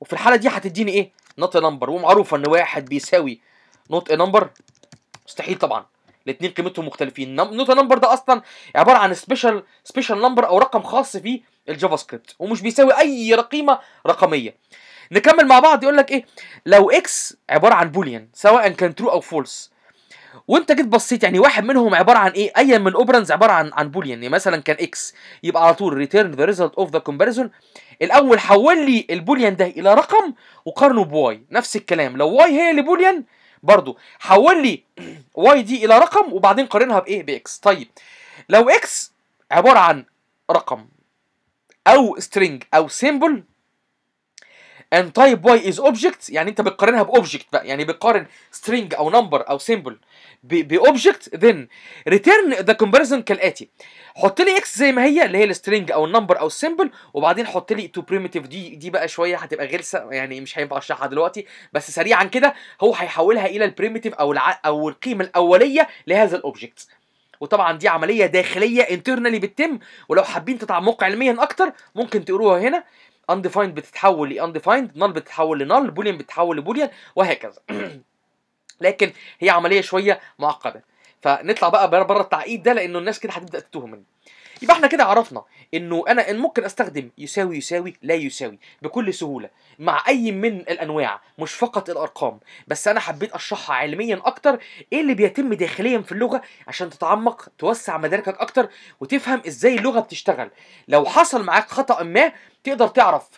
وفي الحاله دي هتديني ايه نوت إيه نمبر ومعروف ان واحد بيساوي نوت إيه نمبر مستحيل طبعا الاثنين قيمتهم مختلفين نوت إيه نمبر ده اصلا عباره عن سبيشال سبيشال نمبر او رقم خاص في الجافا سكريبت ومش بيساوي اي قيمه رقميه نكمل مع بعض يقول لك ايه لو اكس عباره عن بوليان سواء كان ترو او فولس وانت جيت بصيت يعني واحد منهم عباره عن ايه ايا من الاوبرنز عباره عن عن بوليان يعني مثلا كان اكس يبقى على طول ريتيرن ذا ريزلت اوف ذا كومباريزون الاول حول لي البوليان ده الى رقم وقارنه بواي نفس الكلام لو واي هي اللي بوليان برضو حول لي واي دي الى رقم وبعدين قارنها بايه باكس طيب لو اكس عباره عن رقم او سترينج او سيمبل and type y is object يعني انت بتقارنها باوبجكت بقى يعني بتقارن string او number او symbol باوبجكت then return the comparison كالاتي حط لي x زي ما هي اللي هي السترنج او النمبر او السيمبل وبعدين حط لي تو primitive دي دي بقى شويه هتبقى غلسه يعني مش هينفع اشرحها دلوقتي بس سريعا كده هو هيحولها الى البريمتيف او الع... او القيمه الاوليه لهذا الاوبجكت وطبعا دي عمليه داخليه انترنالي بتتم ولو حابين تتعمقوا علميا اكتر ممكن تقروها هنا undefined بتتحول ل undefined null بتتحول ل null boolean بتتحول ل boolean وهكذا لكن هي عمليه شويه معقده فنطلع بقى بره التعقيد ده لانه الناس كده هتبدا تتوه مني يبقى احنا كده عرفنا انه انا إن ممكن استخدم يساوي يساوي لا يساوي بكل سهوله مع اي من الانواع مش فقط الارقام بس انا حبيت اشرحها علميا اكتر ايه اللي بيتم داخليا في اللغه عشان تتعمق توسع مداركك اكتر وتفهم ازاي اللغه بتشتغل لو حصل معاك خطا ما تقدر تعرف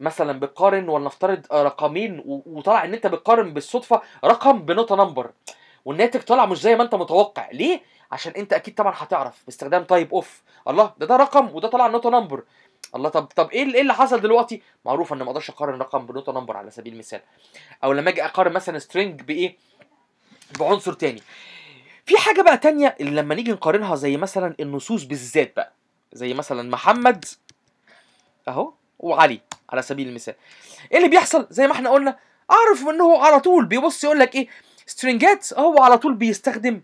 مثلا بتقارن ولنفترض رقمين وطلع ان انت بتقارن بالصدفه رقم بنوتة نمبر والناتج طلع مش زي ما انت متوقع ليه عشان انت اكيد طبعا هتعرف باستخدام تايب اوف الله ده ده رقم وده طلع نوتا نمبر الله طب طب ايه, ايه اللي حصل دلوقتي معروف ان ما اقدرش اقارن رقم بنوتا نمبر على سبيل المثال او لما اجي اقارن مثلا سترينج بايه بعنصر تاني في حاجه بقى تانية اللي لما نيجي نقارنها زي مثلا النصوص بالذات بقى زي مثلا محمد اهو وعلي على سبيل المثال ايه اللي بيحصل زي ما احنا قلنا اعرف ان هو على طول بيبص يقول لك ايه سترينجات هو على طول بيستخدم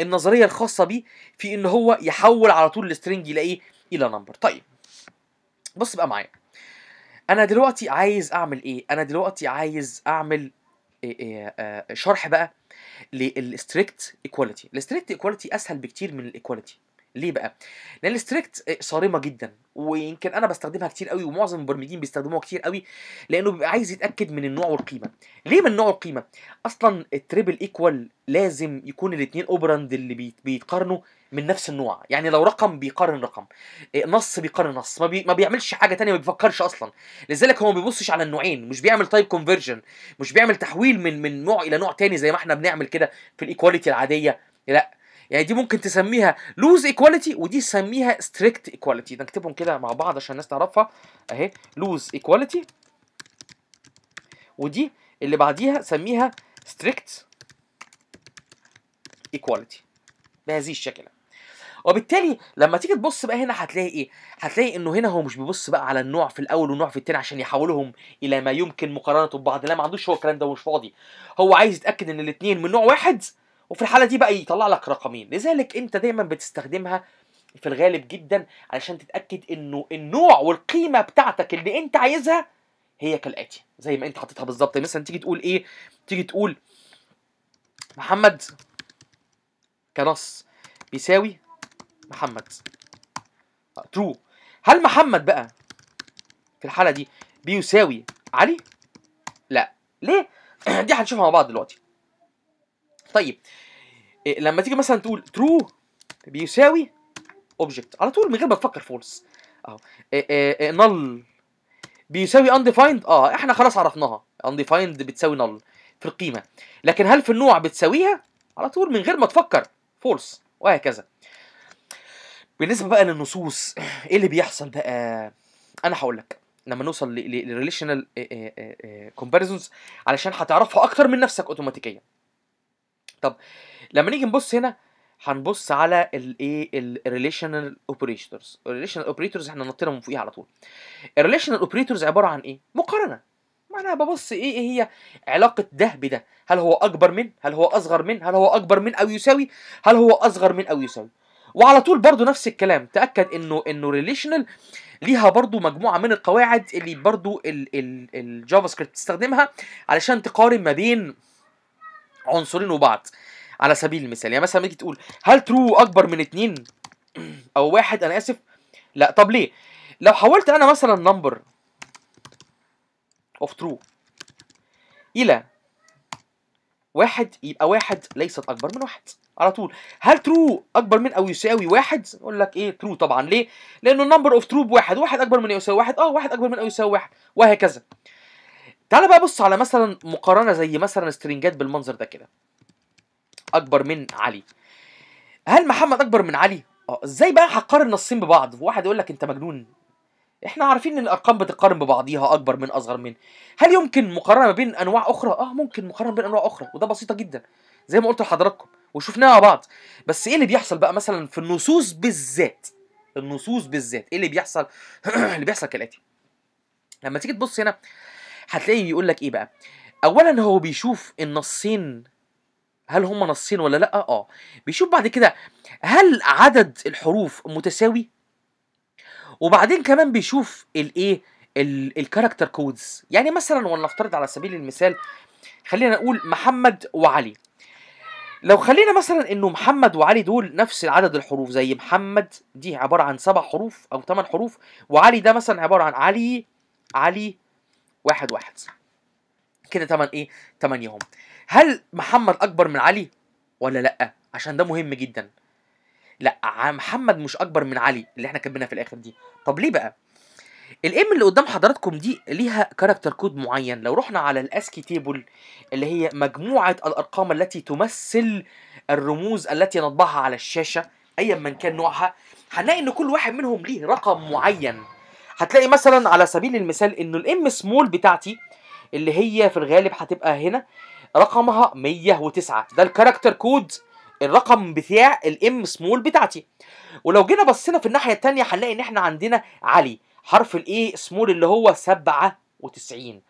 النظريه الخاصه بيه في ان هو يحول على طول السترنج ايه؟ الى نمبر طيب بص بقى معايا انا دلوقتي عايز اعمل ايه انا دلوقتي عايز اعمل شرح بقى للستريكت ايكواليتي الستريكت ايكواليتي اسهل بكتير من الايكواليتي ليه بقى؟ لان الستريكت آه، صارمه جدا ويمكن انا بستخدمها كتير قوي ومعظم المبرمجين بيستخدموها كتير قوي لانه بيبقى عايز يتاكد من النوع والقيمه ليه من النوع والقيمه اصلا التريبل ايكوال لازم يكون الاثنين اوبراند اللي بيتقارنوا من نفس النوع يعني لو رقم بيقارن رقم آه، نص بيقارن نص ما, بي... ما بيعملش حاجه تانية ما بيفكرش اصلا لذلك هو ما بيبصش على النوعين مش بيعمل تايب كونفرجن مش بيعمل تحويل من من نوع الى نوع تاني زي ما احنا بنعمل كده في الايكواليتي العاديه لا يعني دي ممكن تسميها لوز ايكواليتي ودي تسميها ستريكت ايكواليتي نكتبهم كده مع بعض عشان الناس تعرفها اهي لوز ايكواليتي ودي اللي بعديها سميها ستريكت ايكواليتي بهذه الشكل وبالتالي لما تيجي تبص بقى هنا هتلاقي ايه؟ هتلاقي انه هنا هو مش بيبص بقى على النوع في الاول والنوع في الثاني عشان يحولهم الى ما يمكن مقارنته ببعض، لا ما عندوش هو الكلام ده ومش فاضي. هو عايز يتاكد ان الاثنين من نوع واحد وفي الحاله دي بقى يطلع لك رقمين لذلك انت دايما بتستخدمها في الغالب جدا علشان تتاكد انه النوع والقيمه بتاعتك اللي انت عايزها هي كالاتي زي ما انت حطيتها بالظبط يعني مثلا تيجي تقول ايه تيجي تقول محمد كنص بيساوي محمد ترو آه، هل محمد بقى في الحاله دي بيساوي علي لا ليه دي هنشوفها مع بعض دلوقتي طيب إيه، لما تيجي مثلا تقول ترو بيساوي اوبجكت على طول من غير ما تفكر فولس اهو نل إيه، إيه، بيساوي undefined اه احنا خلاص عرفناها undefined بتساوي نل في القيمه لكن هل في النوع بتساويها على طول من غير ما تفكر فولس وهكذا بالنسبه بقى للنصوص ايه اللي بيحصل بقى انا هقول لك لما نوصل للريليشنال كومباريزونز علشان هتعرفها اكتر من نفسك اوتوماتيكيا طب لما نيجي نبص هنا هنبص على الايه الريليشنال اوبريتورز الريليشنال اوبريتورز احنا نطينا من فوقيها على طول الريليشنال اوبريتورز عباره عن ايه مقارنه معنى ببص ايه ايه هي علاقه ده بده هل هو اكبر من هل هو اصغر من هل هو اكبر من او يساوي هل هو اصغر من او يساوي وعلى طول برضو نفس الكلام تاكد انه انه ريليشنال ليها برضو مجموعه من القواعد اللي برضو الجافا سكريبت تستخدمها علشان تقارن ما بين عنصرين وبعض على سبيل المثال يعني مثلا تيجي تقول هل ترو اكبر من اتنين او واحد انا اسف لا طب ليه لو حولت انا مثلا نمبر اوف ترو الى واحد يبقى واحد ليست اكبر من واحد على طول هل ترو اكبر من او يساوي واحد اقول لك ايه ترو طبعا ليه لانه النمبر اوف ترو بواحد واحد اكبر من يساوي واحد اه واحد اكبر من او يساوي واحد وهكذا تعال بقى بص على مثلا مقارنه زي مثلا سترينجات بالمنظر ده كده اكبر من علي هل محمد اكبر من علي اه ازاي بقى هتقارن نصين ببعض واحد يقول لك انت مجنون احنا عارفين ان الارقام بتقارن ببعضيها اكبر من اصغر من هل يمكن مقارنه ما بين انواع اخرى اه ممكن مقارنه بين انواع اخرى وده بسيطه جدا زي ما قلت لحضراتكم وشفناها مع بعض بس ايه اللي بيحصل بقى مثلا في النصوص بالذات النصوص بالذات ايه اللي بيحصل اللي بيحصل كالاتي لما تيجي تبص هنا هتلاقيه بيقول لك ايه بقى اولا هو بيشوف النصين هل هما نصين ولا لا اه بيشوف بعد كده هل عدد الحروف متساوي وبعدين كمان بيشوف الايه الكاركتر كودز يعني مثلا ولنفترض على سبيل المثال خلينا نقول محمد وعلي لو خلينا مثلا انه محمد وعلي دول نفس عدد الحروف زي محمد دي عباره عن سبع حروف او ثمان حروف وعلي ده مثلا عباره عن علي علي واحد واحد كده تمن ايه تمنيهم هل محمد اكبر من علي ولا لا عشان ده مهم جدا لا محمد مش اكبر من علي اللي احنا كاتبينها في الاخر دي طب ليه بقى الام اللي قدام حضراتكم دي ليها كاركتر كود معين لو رحنا على الاسكي تيبل اللي هي مجموعه الارقام التي تمثل الرموز التي نطبعها على الشاشه ايا من كان نوعها هنلاقي ان كل واحد منهم ليه رقم معين هتلاقي مثلا على سبيل المثال انه الام سمول بتاعتي اللي هي في الغالب هتبقى هنا رقمها 109 ده الكاركتر كود الرقم بتاع الام سمول بتاعتي ولو جينا بصينا في الناحيه الثانيه هنلاقي ان احنا عندنا علي حرف الايه سمول اللي هو 97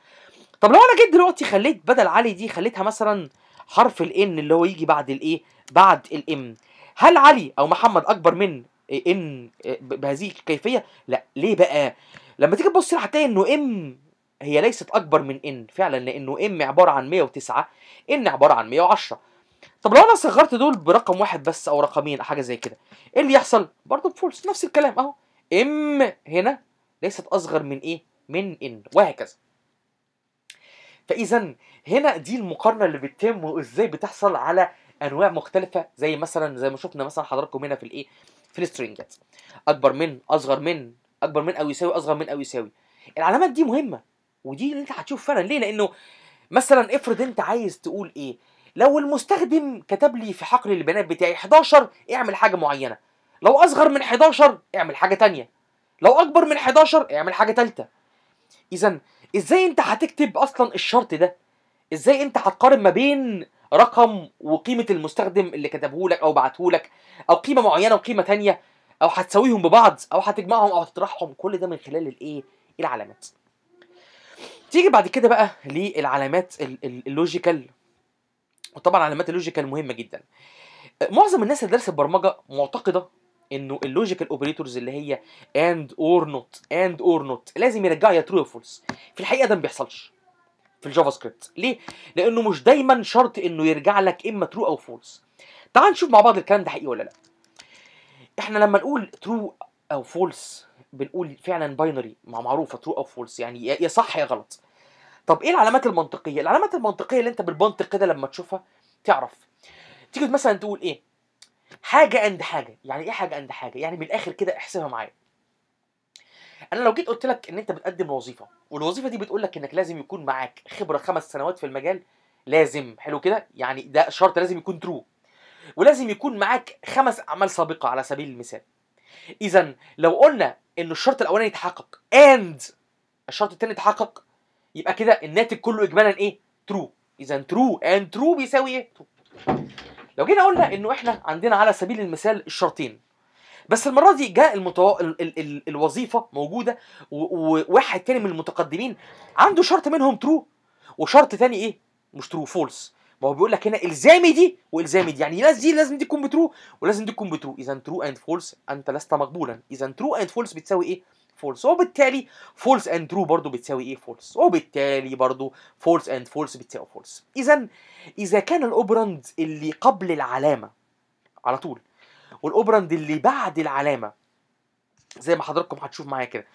طب لو انا جيت دلوقتي خليت بدل علي دي خليتها مثلا حرف الان اللي هو يجي بعد الايه بعد الام هل علي او محمد اكبر من إيه، ان إيه، بهذه الكيفيه لا ليه بقى لما تيجي تبص هتلاقي انه ام هي ليست اكبر من ان فعلا لانه ام عباره عن 109 ان عباره عن 110 طب لو انا صغرت دول برقم واحد بس او رقمين حاجه زي كده ايه اللي يحصل برضه بفولس نفس الكلام اهو ام هنا ليست اصغر من ايه من ان وهكذا فاذا هنا دي المقارنه اللي بتتم وازاي بتحصل على انواع مختلفه زي مثلا زي ما شفنا مثلا حضراتكم هنا في الايه في السترنجات اكبر من اصغر من اكبر من او يساوي اصغر من او يساوي العلامات دي مهمه ودي اللي انت هتشوف فعلا ليه لانه مثلا افرض انت عايز تقول ايه لو المستخدم كتب لي في حقل البيانات بتاعي 11 اعمل حاجه معينه لو اصغر من 11 اعمل حاجه تانية لو اكبر من 11 اعمل حاجه تالتة اذا ازاي انت هتكتب اصلا الشرط ده ازاي انت هتقارن ما بين رقم وقيمه المستخدم اللي كتبه لك او بعته لك او قيمه معينه وقيمه ثانيه او هتساويهم ببعض او هتجمعهم او هتطرحهم كل ده من خلال الايه العلامات تيجي بعد كده بقى للعلامات اللوجيكال وطبعا علامات اللوجيكال مهمه جدا معظم الناس اللي دارسه البرمجه معتقده انه اللوجيكال اوبريتورز اللي هي اند اور نوت اند اور نوت لازم يرجعوا يا ترو أو فولس في الحقيقه ده ما بيحصلش في الجافا سكريبت ليه لانه مش دايما شرط انه يرجع لك اما ترو او فولس تعال نشوف مع بعض الكلام ده حقيقي ولا لا احنا لما نقول ترو او فولس بنقول فعلا باينري مع معروفه ترو او فولس يعني يا صح يا غلط طب ايه العلامات المنطقيه العلامات المنطقيه اللي انت بالمنطق كده لما تشوفها تعرف تيجي مثلا تقول ايه حاجه عند حاجه يعني ايه حاجه عند حاجه يعني من الاخر كده احسبها معايا انا لو جيت قلت لك ان انت بتقدم وظيفه والوظيفه دي بتقول لك انك لازم يكون معاك خبره خمس سنوات في المجال لازم حلو كده يعني ده شرط لازم يكون ترو ولازم يكون معاك خمس اعمال سابقه على سبيل المثال اذا لو قلنا ان الشرط الاولاني يتحقق اند الشرط الثاني يتحقق يبقى كده الناتج كله اجمالا ايه ترو اذا ترو اند ترو بيساوي ايه لو جينا قلنا انه احنا عندنا على سبيل المثال الشرطين بس المره دي جاء المتو... ال... ال... ال... الوظيفه موجوده وواحد تاني من المتقدمين عنده شرط منهم ترو وشرط تاني ايه مش ترو فولس ما هو بيقول لك هنا الزامي دي والزامي دي يعني لازم دي لازم دي تكون بترو ولازم دي تكون بترو اذا ترو اند فولس انت لست مقبولا اذا ترو اند فولس بتساوي ايه فولس وبالتالي فولس اند ترو برضو بتساوي ايه فولس وبالتالي برضو فولس اند فولس بتساوي فولس اذا اذا كان الاوبراند اللي قبل العلامه على طول والاوبراند اللي بعد العلامه زي ما حضراتكم هتشوف معايا كده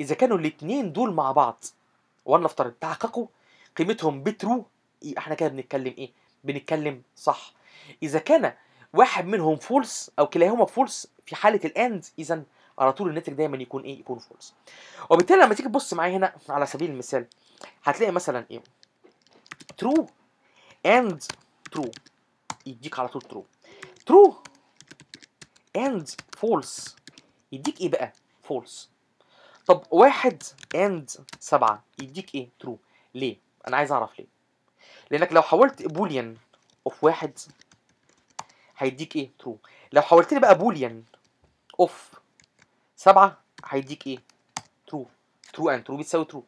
اذا كانوا الاثنين دول مع بعض ولنفترض تحققوا قيمتهم بترو إيه، احنا كده بنتكلم ايه بنتكلم صح اذا كان واحد منهم فولس او كلاهما فولس في حاله الاند اذا على طول الناتج دايما يكون ايه يكون فولس وبالتالي لما تيجي تبص معايا هنا على سبيل المثال هتلاقي مثلا ايه ترو اند ترو يديك على طول ترو ترو and false يديك ايه بقى false طب واحد and سبعة يديك ايه true ليه انا عايز اعرف ليه لانك لو حولت بوليان اوف واحد هيديك ايه true لو حولت لي بقى بوليان اوف سبعة هيديك ايه true true and true بتساوي true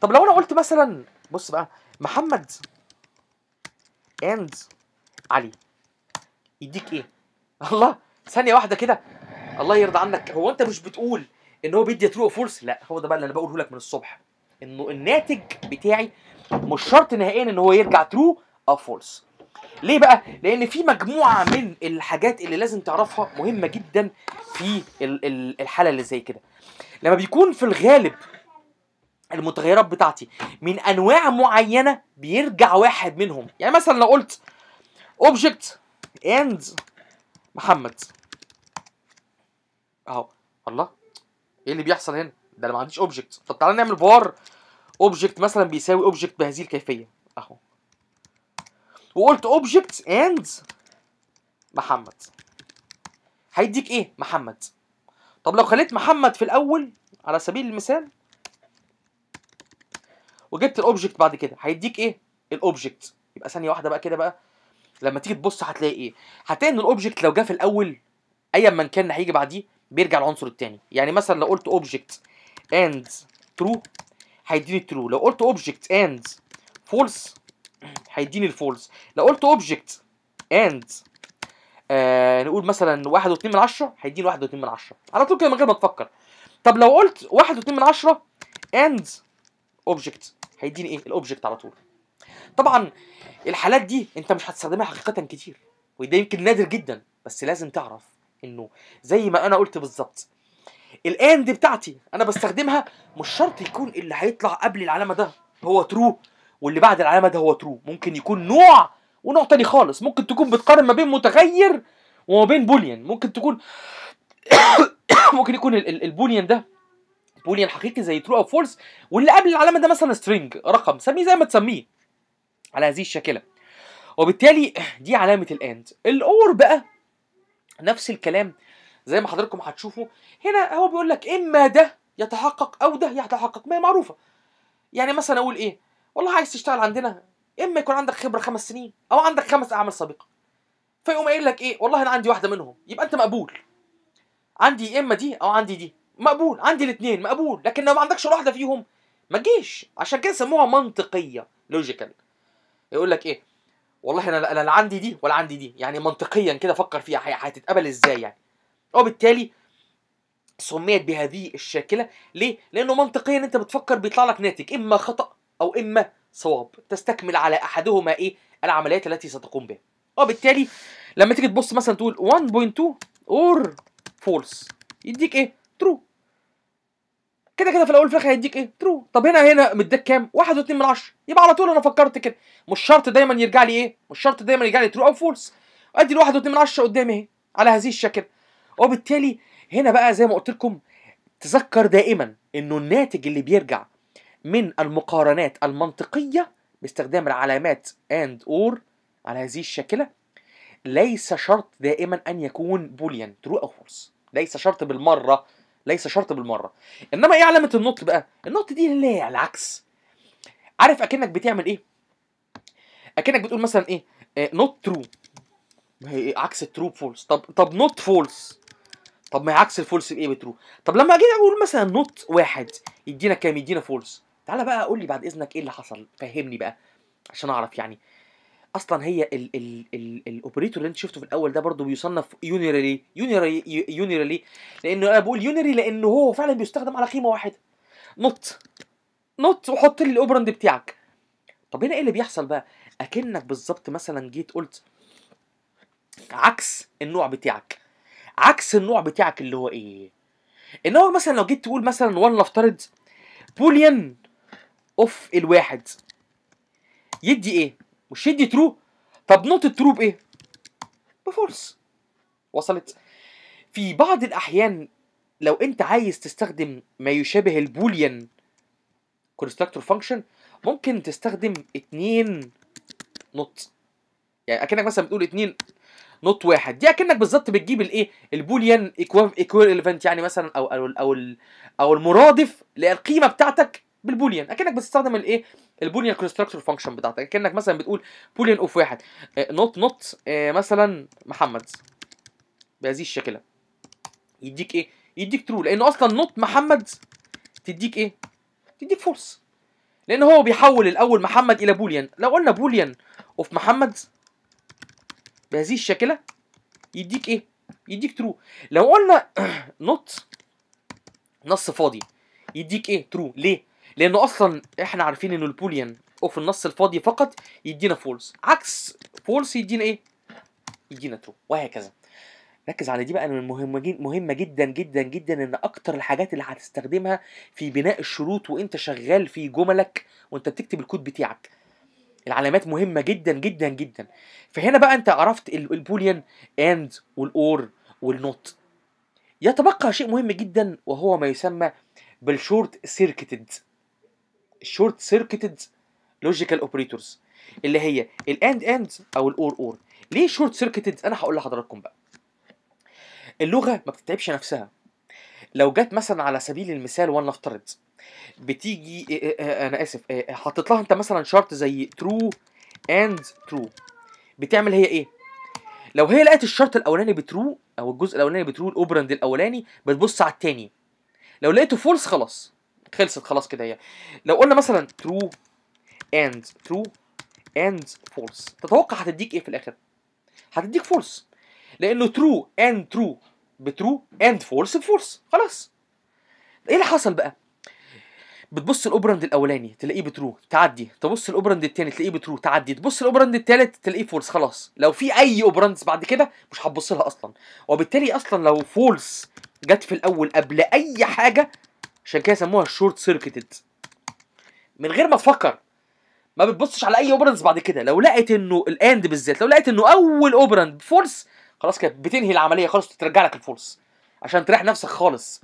طب لو انا قلت مثلا بص بقى محمد and علي يديك ايه الله ثانيه واحده كده الله يرضى عنك هو انت مش بتقول ان هو بيدي ترو فولس لا هو ده بقى اللي انا بقوله لك من الصبح انه الناتج بتاعي مش شرط نهائيا ان هو يرجع ترو او فولس ليه بقى لان في مجموعه من الحاجات اللي لازم تعرفها مهمه جدا في الحاله اللي زي كده لما بيكون في الغالب المتغيرات بتاعتي من انواع معينه بيرجع واحد منهم يعني مثلا لو قلت اوبجكت اند محمد اهو الله ايه اللي بيحصل هنا ده انا ما عنديش اوبجكت طب تعالى نعمل فار اوبجكت مثلا بيساوي اوبجكت بهذه الكيفيه اهو وقلت اوبجكت اند محمد هيديك ايه محمد طب لو خليت محمد في الاول على سبيل المثال وجبت الاوبجكت بعد كده هيديك ايه الاوبجكت يبقى ثانيه واحده بقى كده بقى لما تيجي تبص هتلاقي ايه هتلاقي ان الاوبجكت لو جه في الاول ايا من كان هيجي بعديه بيرجع العنصر الثاني يعني مثلا لو قلت اوبجكت اند ترو هيديني ترو لو قلت اوبجكت اند فولس هيديني الفولس لو قلت اوبجكت اند آه نقول مثلا واحد واتنين من عشرة هيديني واحد واتنين من عشرة على طول كده من غير ما تفكر طب لو قلت واحد واتنين من عشرة اند اوبجكت هيديني ايه الاوبجكت على طول طبعا الحالات دي انت مش هتستخدمها حقيقة كتير وده يمكن نادر جدا بس لازم تعرف انه زي ما انا قلت بالظبط الاند بتاعتي انا بستخدمها مش شرط يكون اللي هيطلع قبل العلامه ده هو ترو واللي بعد العلامه ده هو ترو ممكن يكون نوع ونوع تاني خالص ممكن تكون بتقارن ما بين متغير وما بين بوليان ممكن تكون ممكن يكون البوليان ده بوليان حقيقي زي ترو او فولس واللي قبل العلامه ده مثلا سترينج رقم سميه زي ما تسميه على هذه الشكله وبالتالي دي علامه الاند الاور بقى نفس الكلام زي ما حضراتكم هتشوفوا هنا هو بيقول لك اما ده يتحقق او ده يتحقق ما هي معروفه يعني مثلا اقول ايه والله عايز تشتغل عندنا اما يكون عندك خبره خمس سنين او عندك خمس اعمال سابقه فيقوم قايل لك ايه والله انا عندي واحده منهم يبقى انت مقبول عندي اما دي او عندي دي مقبول عندي الاثنين مقبول لكن لو ما عندكش واحده فيهم ما تجيش عشان كده سموها منطقيه لوجيكال يقول لك ايه والله انا لا عندي دي ولا عندي دي يعني منطقيا كده فكر فيها هتتقبل ازاي يعني وبالتالي سميت بهذه الشاكله ليه لانه منطقيا انت بتفكر بيطلع لك ناتج اما خطا او اما صواب تستكمل على احدهما ايه العمليات التي ستقوم بها وبالتالي لما تيجي تبص مثلا تقول 1.2 اور فولس يديك ايه ترو كده كده في الاول وفي الاخر هيديك ايه ترو طب هنا هنا مديك كام 1.2 من 10 يبقى على طول انا فكرت كده مش شرط دايما يرجع لي ايه مش شرط دايما يرجع لي ترو او فولس ادي ال 1.2 من 10 قدامي اهي على هذه الشكل وبالتالي هنا بقى زي ما قلت لكم تذكر دائما انه الناتج اللي بيرجع من المقارنات المنطقيه باستخدام العلامات اند اور على هذه الشاكله ليس شرط دائما ان يكون بوليان ترو او فولس ليس شرط بالمره ليس شرط بالمره انما ايه علامه النطق بقى النطق دي هي على العكس عارف اكنك بتعمل ايه اكنك بتقول مثلا ايه نوت آه، ترو ما هي إيه؟ عكس الترو فولس طب طب نوت فولس طب ما هي عكس الفولس بايه بترو طب لما اجي اقول مثلا نوت واحد يدينا كام يدينا فولس تعالى بقى قول لي بعد اذنك ايه اللي حصل فهمني بقى عشان اعرف يعني اصلا هي الاوبريتور اللي انت شفته في الاول ده برضه بيصنف يونيرالي يونيرالي يونيرالي لانه انا بقول يونيري لانه هو فعلا بيستخدم على قيمه واحده نط نط وحط لي الاوبرند بتاعك طب هنا ايه اللي بيحصل بقى اكنك بالظبط مثلا جيت قلت عكس النوع بتاعك عكس النوع بتاعك اللي هو ايه ان هو مثلا لو جيت تقول مثلا ولنفترض بوليان اوف الواحد يدي ايه مش هدي ترو طب نوت ترو بايه بفولس وصلت في بعض الاحيان لو انت عايز تستخدم ما يشابه البوليان كونستراكتور فانكشن ممكن تستخدم اتنين نوت يعني اكنك مثلا بتقول اتنين نوت واحد دي اكنك بالظبط بتجيب الايه البوليان ايكويفالنت يعني مثلا او او او او المرادف للقيمه بتاعتك بالبوليان اكنك بتستخدم الايه البوليان كونستراكتور فانكشن بتاعتك كانك مثلا بتقول بوليان اوف واحد نوت آه، نوت آه، مثلا محمد بهذه الشكل يديك ايه يديك ترو لان اصلا نوت محمد تديك ايه تديك فورس لان هو بيحول الاول محمد الى بوليان لو قلنا بوليان اوف محمد بهذه الشكله يديك ايه يديك ترو لو قلنا نوت نص فاضي يديك ايه ترو ليه لانه اصلا احنا عارفين انه البوليان او في النص الفاضي فقط يدينا فولس عكس فولس يدينا ايه يدينا ترو وهكذا ركز على دي بقى من مهمة مهمة جدا جدا جدا ان اكتر الحاجات اللي هتستخدمها في بناء الشروط وانت شغال في جملك وانت بتكتب الكود بتاعك العلامات مهمة جدا جدا جدا فهنا بقى انت عرفت البوليان اند والاور والنوت يتبقى شيء مهم جدا وهو ما يسمى بالشورت سيركتد الشورت سيركتد لوجيكال اوبريتورز اللي هي الاند اند او الاور اور ليه شورت سيركتد انا هقول لحضراتكم بقى اللغه ما بتتعبش نفسها لو جت مثلا على سبيل المثال ولنفترض بتيجي انا اسف حطيت لها انت مثلا شرط زي ترو اند ترو بتعمل هي ايه لو هي لقت الشرط الاولاني بترو او الجزء الاولاني بترو الاوبرند الاولاني بتبص على الثاني لو لقيته فولس خلاص خلصت خلاص كده هي لو قلنا مثلا ترو اند ترو اند فولس تتوقع هتديك ايه في الاخر هتديك فولس لانه ترو اند ترو بترو اند فولس بفولس خلاص ايه اللي حصل بقى بتبص الاوبرند الاولاني تلاقيه بترو تعدي تبص الاوبرند الثاني تلاقيه بترو تعدي تبص الاوبرند الثالث تلاقيه فولس خلاص لو في اي اوبرندز بعد كده مش هتبص لها اصلا وبالتالي اصلا لو فولس جت في الاول قبل اي حاجه عشان كده سموها شورت سيركتد من غير ما تفكر ما بتبصش على اي اوبرنز بعد كده لو لقيت انه الاند بالذات لو لقيت انه اول اوبرند فورس خلاص كده بتنهي العمليه خلاص وترجع لك الفورس عشان تريح نفسك خالص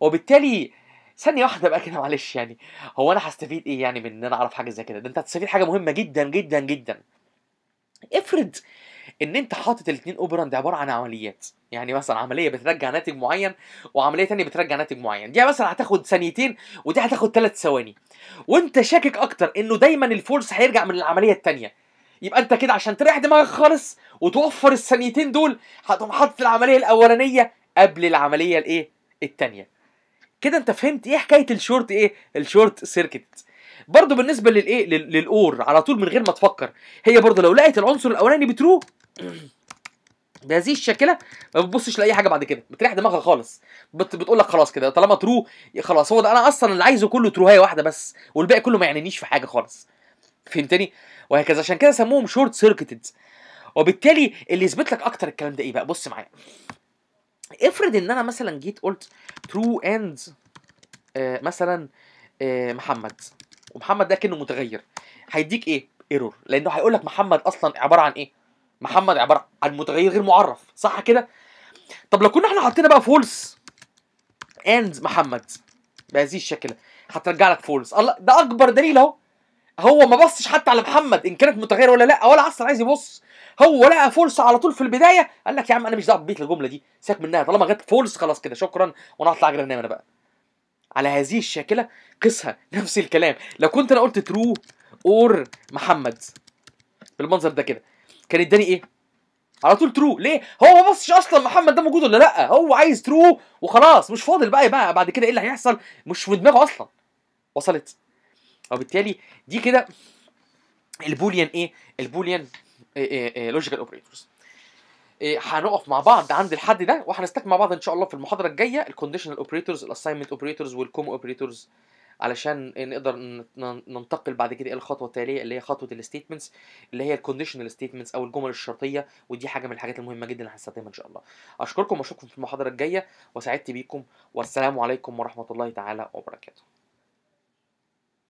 وبالتالي ثانية واحدة بقى كده معلش يعني هو أنا هستفيد إيه يعني من إن أنا أعرف حاجة زي كده؟ ده أنت هتستفيد حاجة مهمة جدا جدا جدا. افرض ان انت حاطط الاثنين ده عباره عن عمليات يعني مثلا عمليه بترجع ناتج معين وعمليه تانية بترجع ناتج معين دي مثلا هتاخد ثانيتين ودي هتاخد ثلاث ثواني وانت شاكك اكتر انه دايما الفولس هيرجع من العمليه الثانيه يبقى انت كده عشان تريح دماغك خالص وتوفر الثانيتين دول هتقوم حاطط العمليه الاولانيه قبل العمليه الايه الثانيه كده انت فهمت ايه حكايه الشورت ايه الشورت سيركت برضه بالنسبه للايه للاور على طول من غير ما تفكر هي برضه لو لقيت العنصر الاولاني بترو بهذه الشكله ما بتبصش لاي حاجه بعد كده بتريح دماغها خالص بت بتقول لك خلاص كده طالما ترو خلاص هو ده انا اصلا اللي عايزه كله ترو هي واحده بس والباقي كله ما يعنينيش في حاجه خالص فهمتني وهكذا عشان كده سموهم شورت سيركتد وبالتالي اللي يثبت لك اكتر الكلام ده ايه بقى بص معايا افرض ان انا مثلا جيت قلت ترو اند آه مثلا آه محمد ومحمد ده كانه متغير هيديك ايه ايرور لانه هيقول لك محمد اصلا عباره عن ايه محمد عباره عن متغير غير معرف صح كده طب لو كنا احنا حطينا بقى فولس اند محمد بهذه الشكل هترجع لك فولس الله ده اكبر دليل اهو هو ما بصش حتى على محمد ان كانت متغيره ولا لا ولا اصلا عايز يبص هو لقى فولس على طول في البدايه قال لك يا عم انا مش دعوه بيت الجمله دي سيبك منها طالما جت فولس خلاص كده شكرا وانا هطلع اجري انام انا بقى على هذه الشاكله قصها نفس الكلام لو كنت انا قلت ترو اور محمد بالمنظر ده كده كان اداني ايه على طول ترو ليه هو ما بصش اصلا محمد ده موجود ولا لا هو عايز ترو وخلاص مش فاضل بقى بقى بعد كده ايه اللي هيحصل مش في دماغه اصلا وصلت وبالتالي دي كده البوليان ايه البوليان لوجيكال إيه؟ اوبريتورز إيه؟ إيه، هنقف مع بعض عند الحد ده وهنستكمل مع بعض ان شاء الله في المحاضره الجايه الكونديشنال اوبريتورز الاساينمنت اوبريتورز والكوم اوبريتورز علشان نقدر ننتقل بعد كده الى الخطوه التاليه اللي هي خطوه الستيتمنتس اللي هي الكونديشنال ستيتمنتس او الجمل الشرطيه ودي حاجه من الحاجات المهمه جدا اللي هنستخدمها ان شاء الله اشكركم واشوفكم في المحاضره الجايه وسعدت بيكم والسلام عليكم ورحمه الله تعالى وبركاته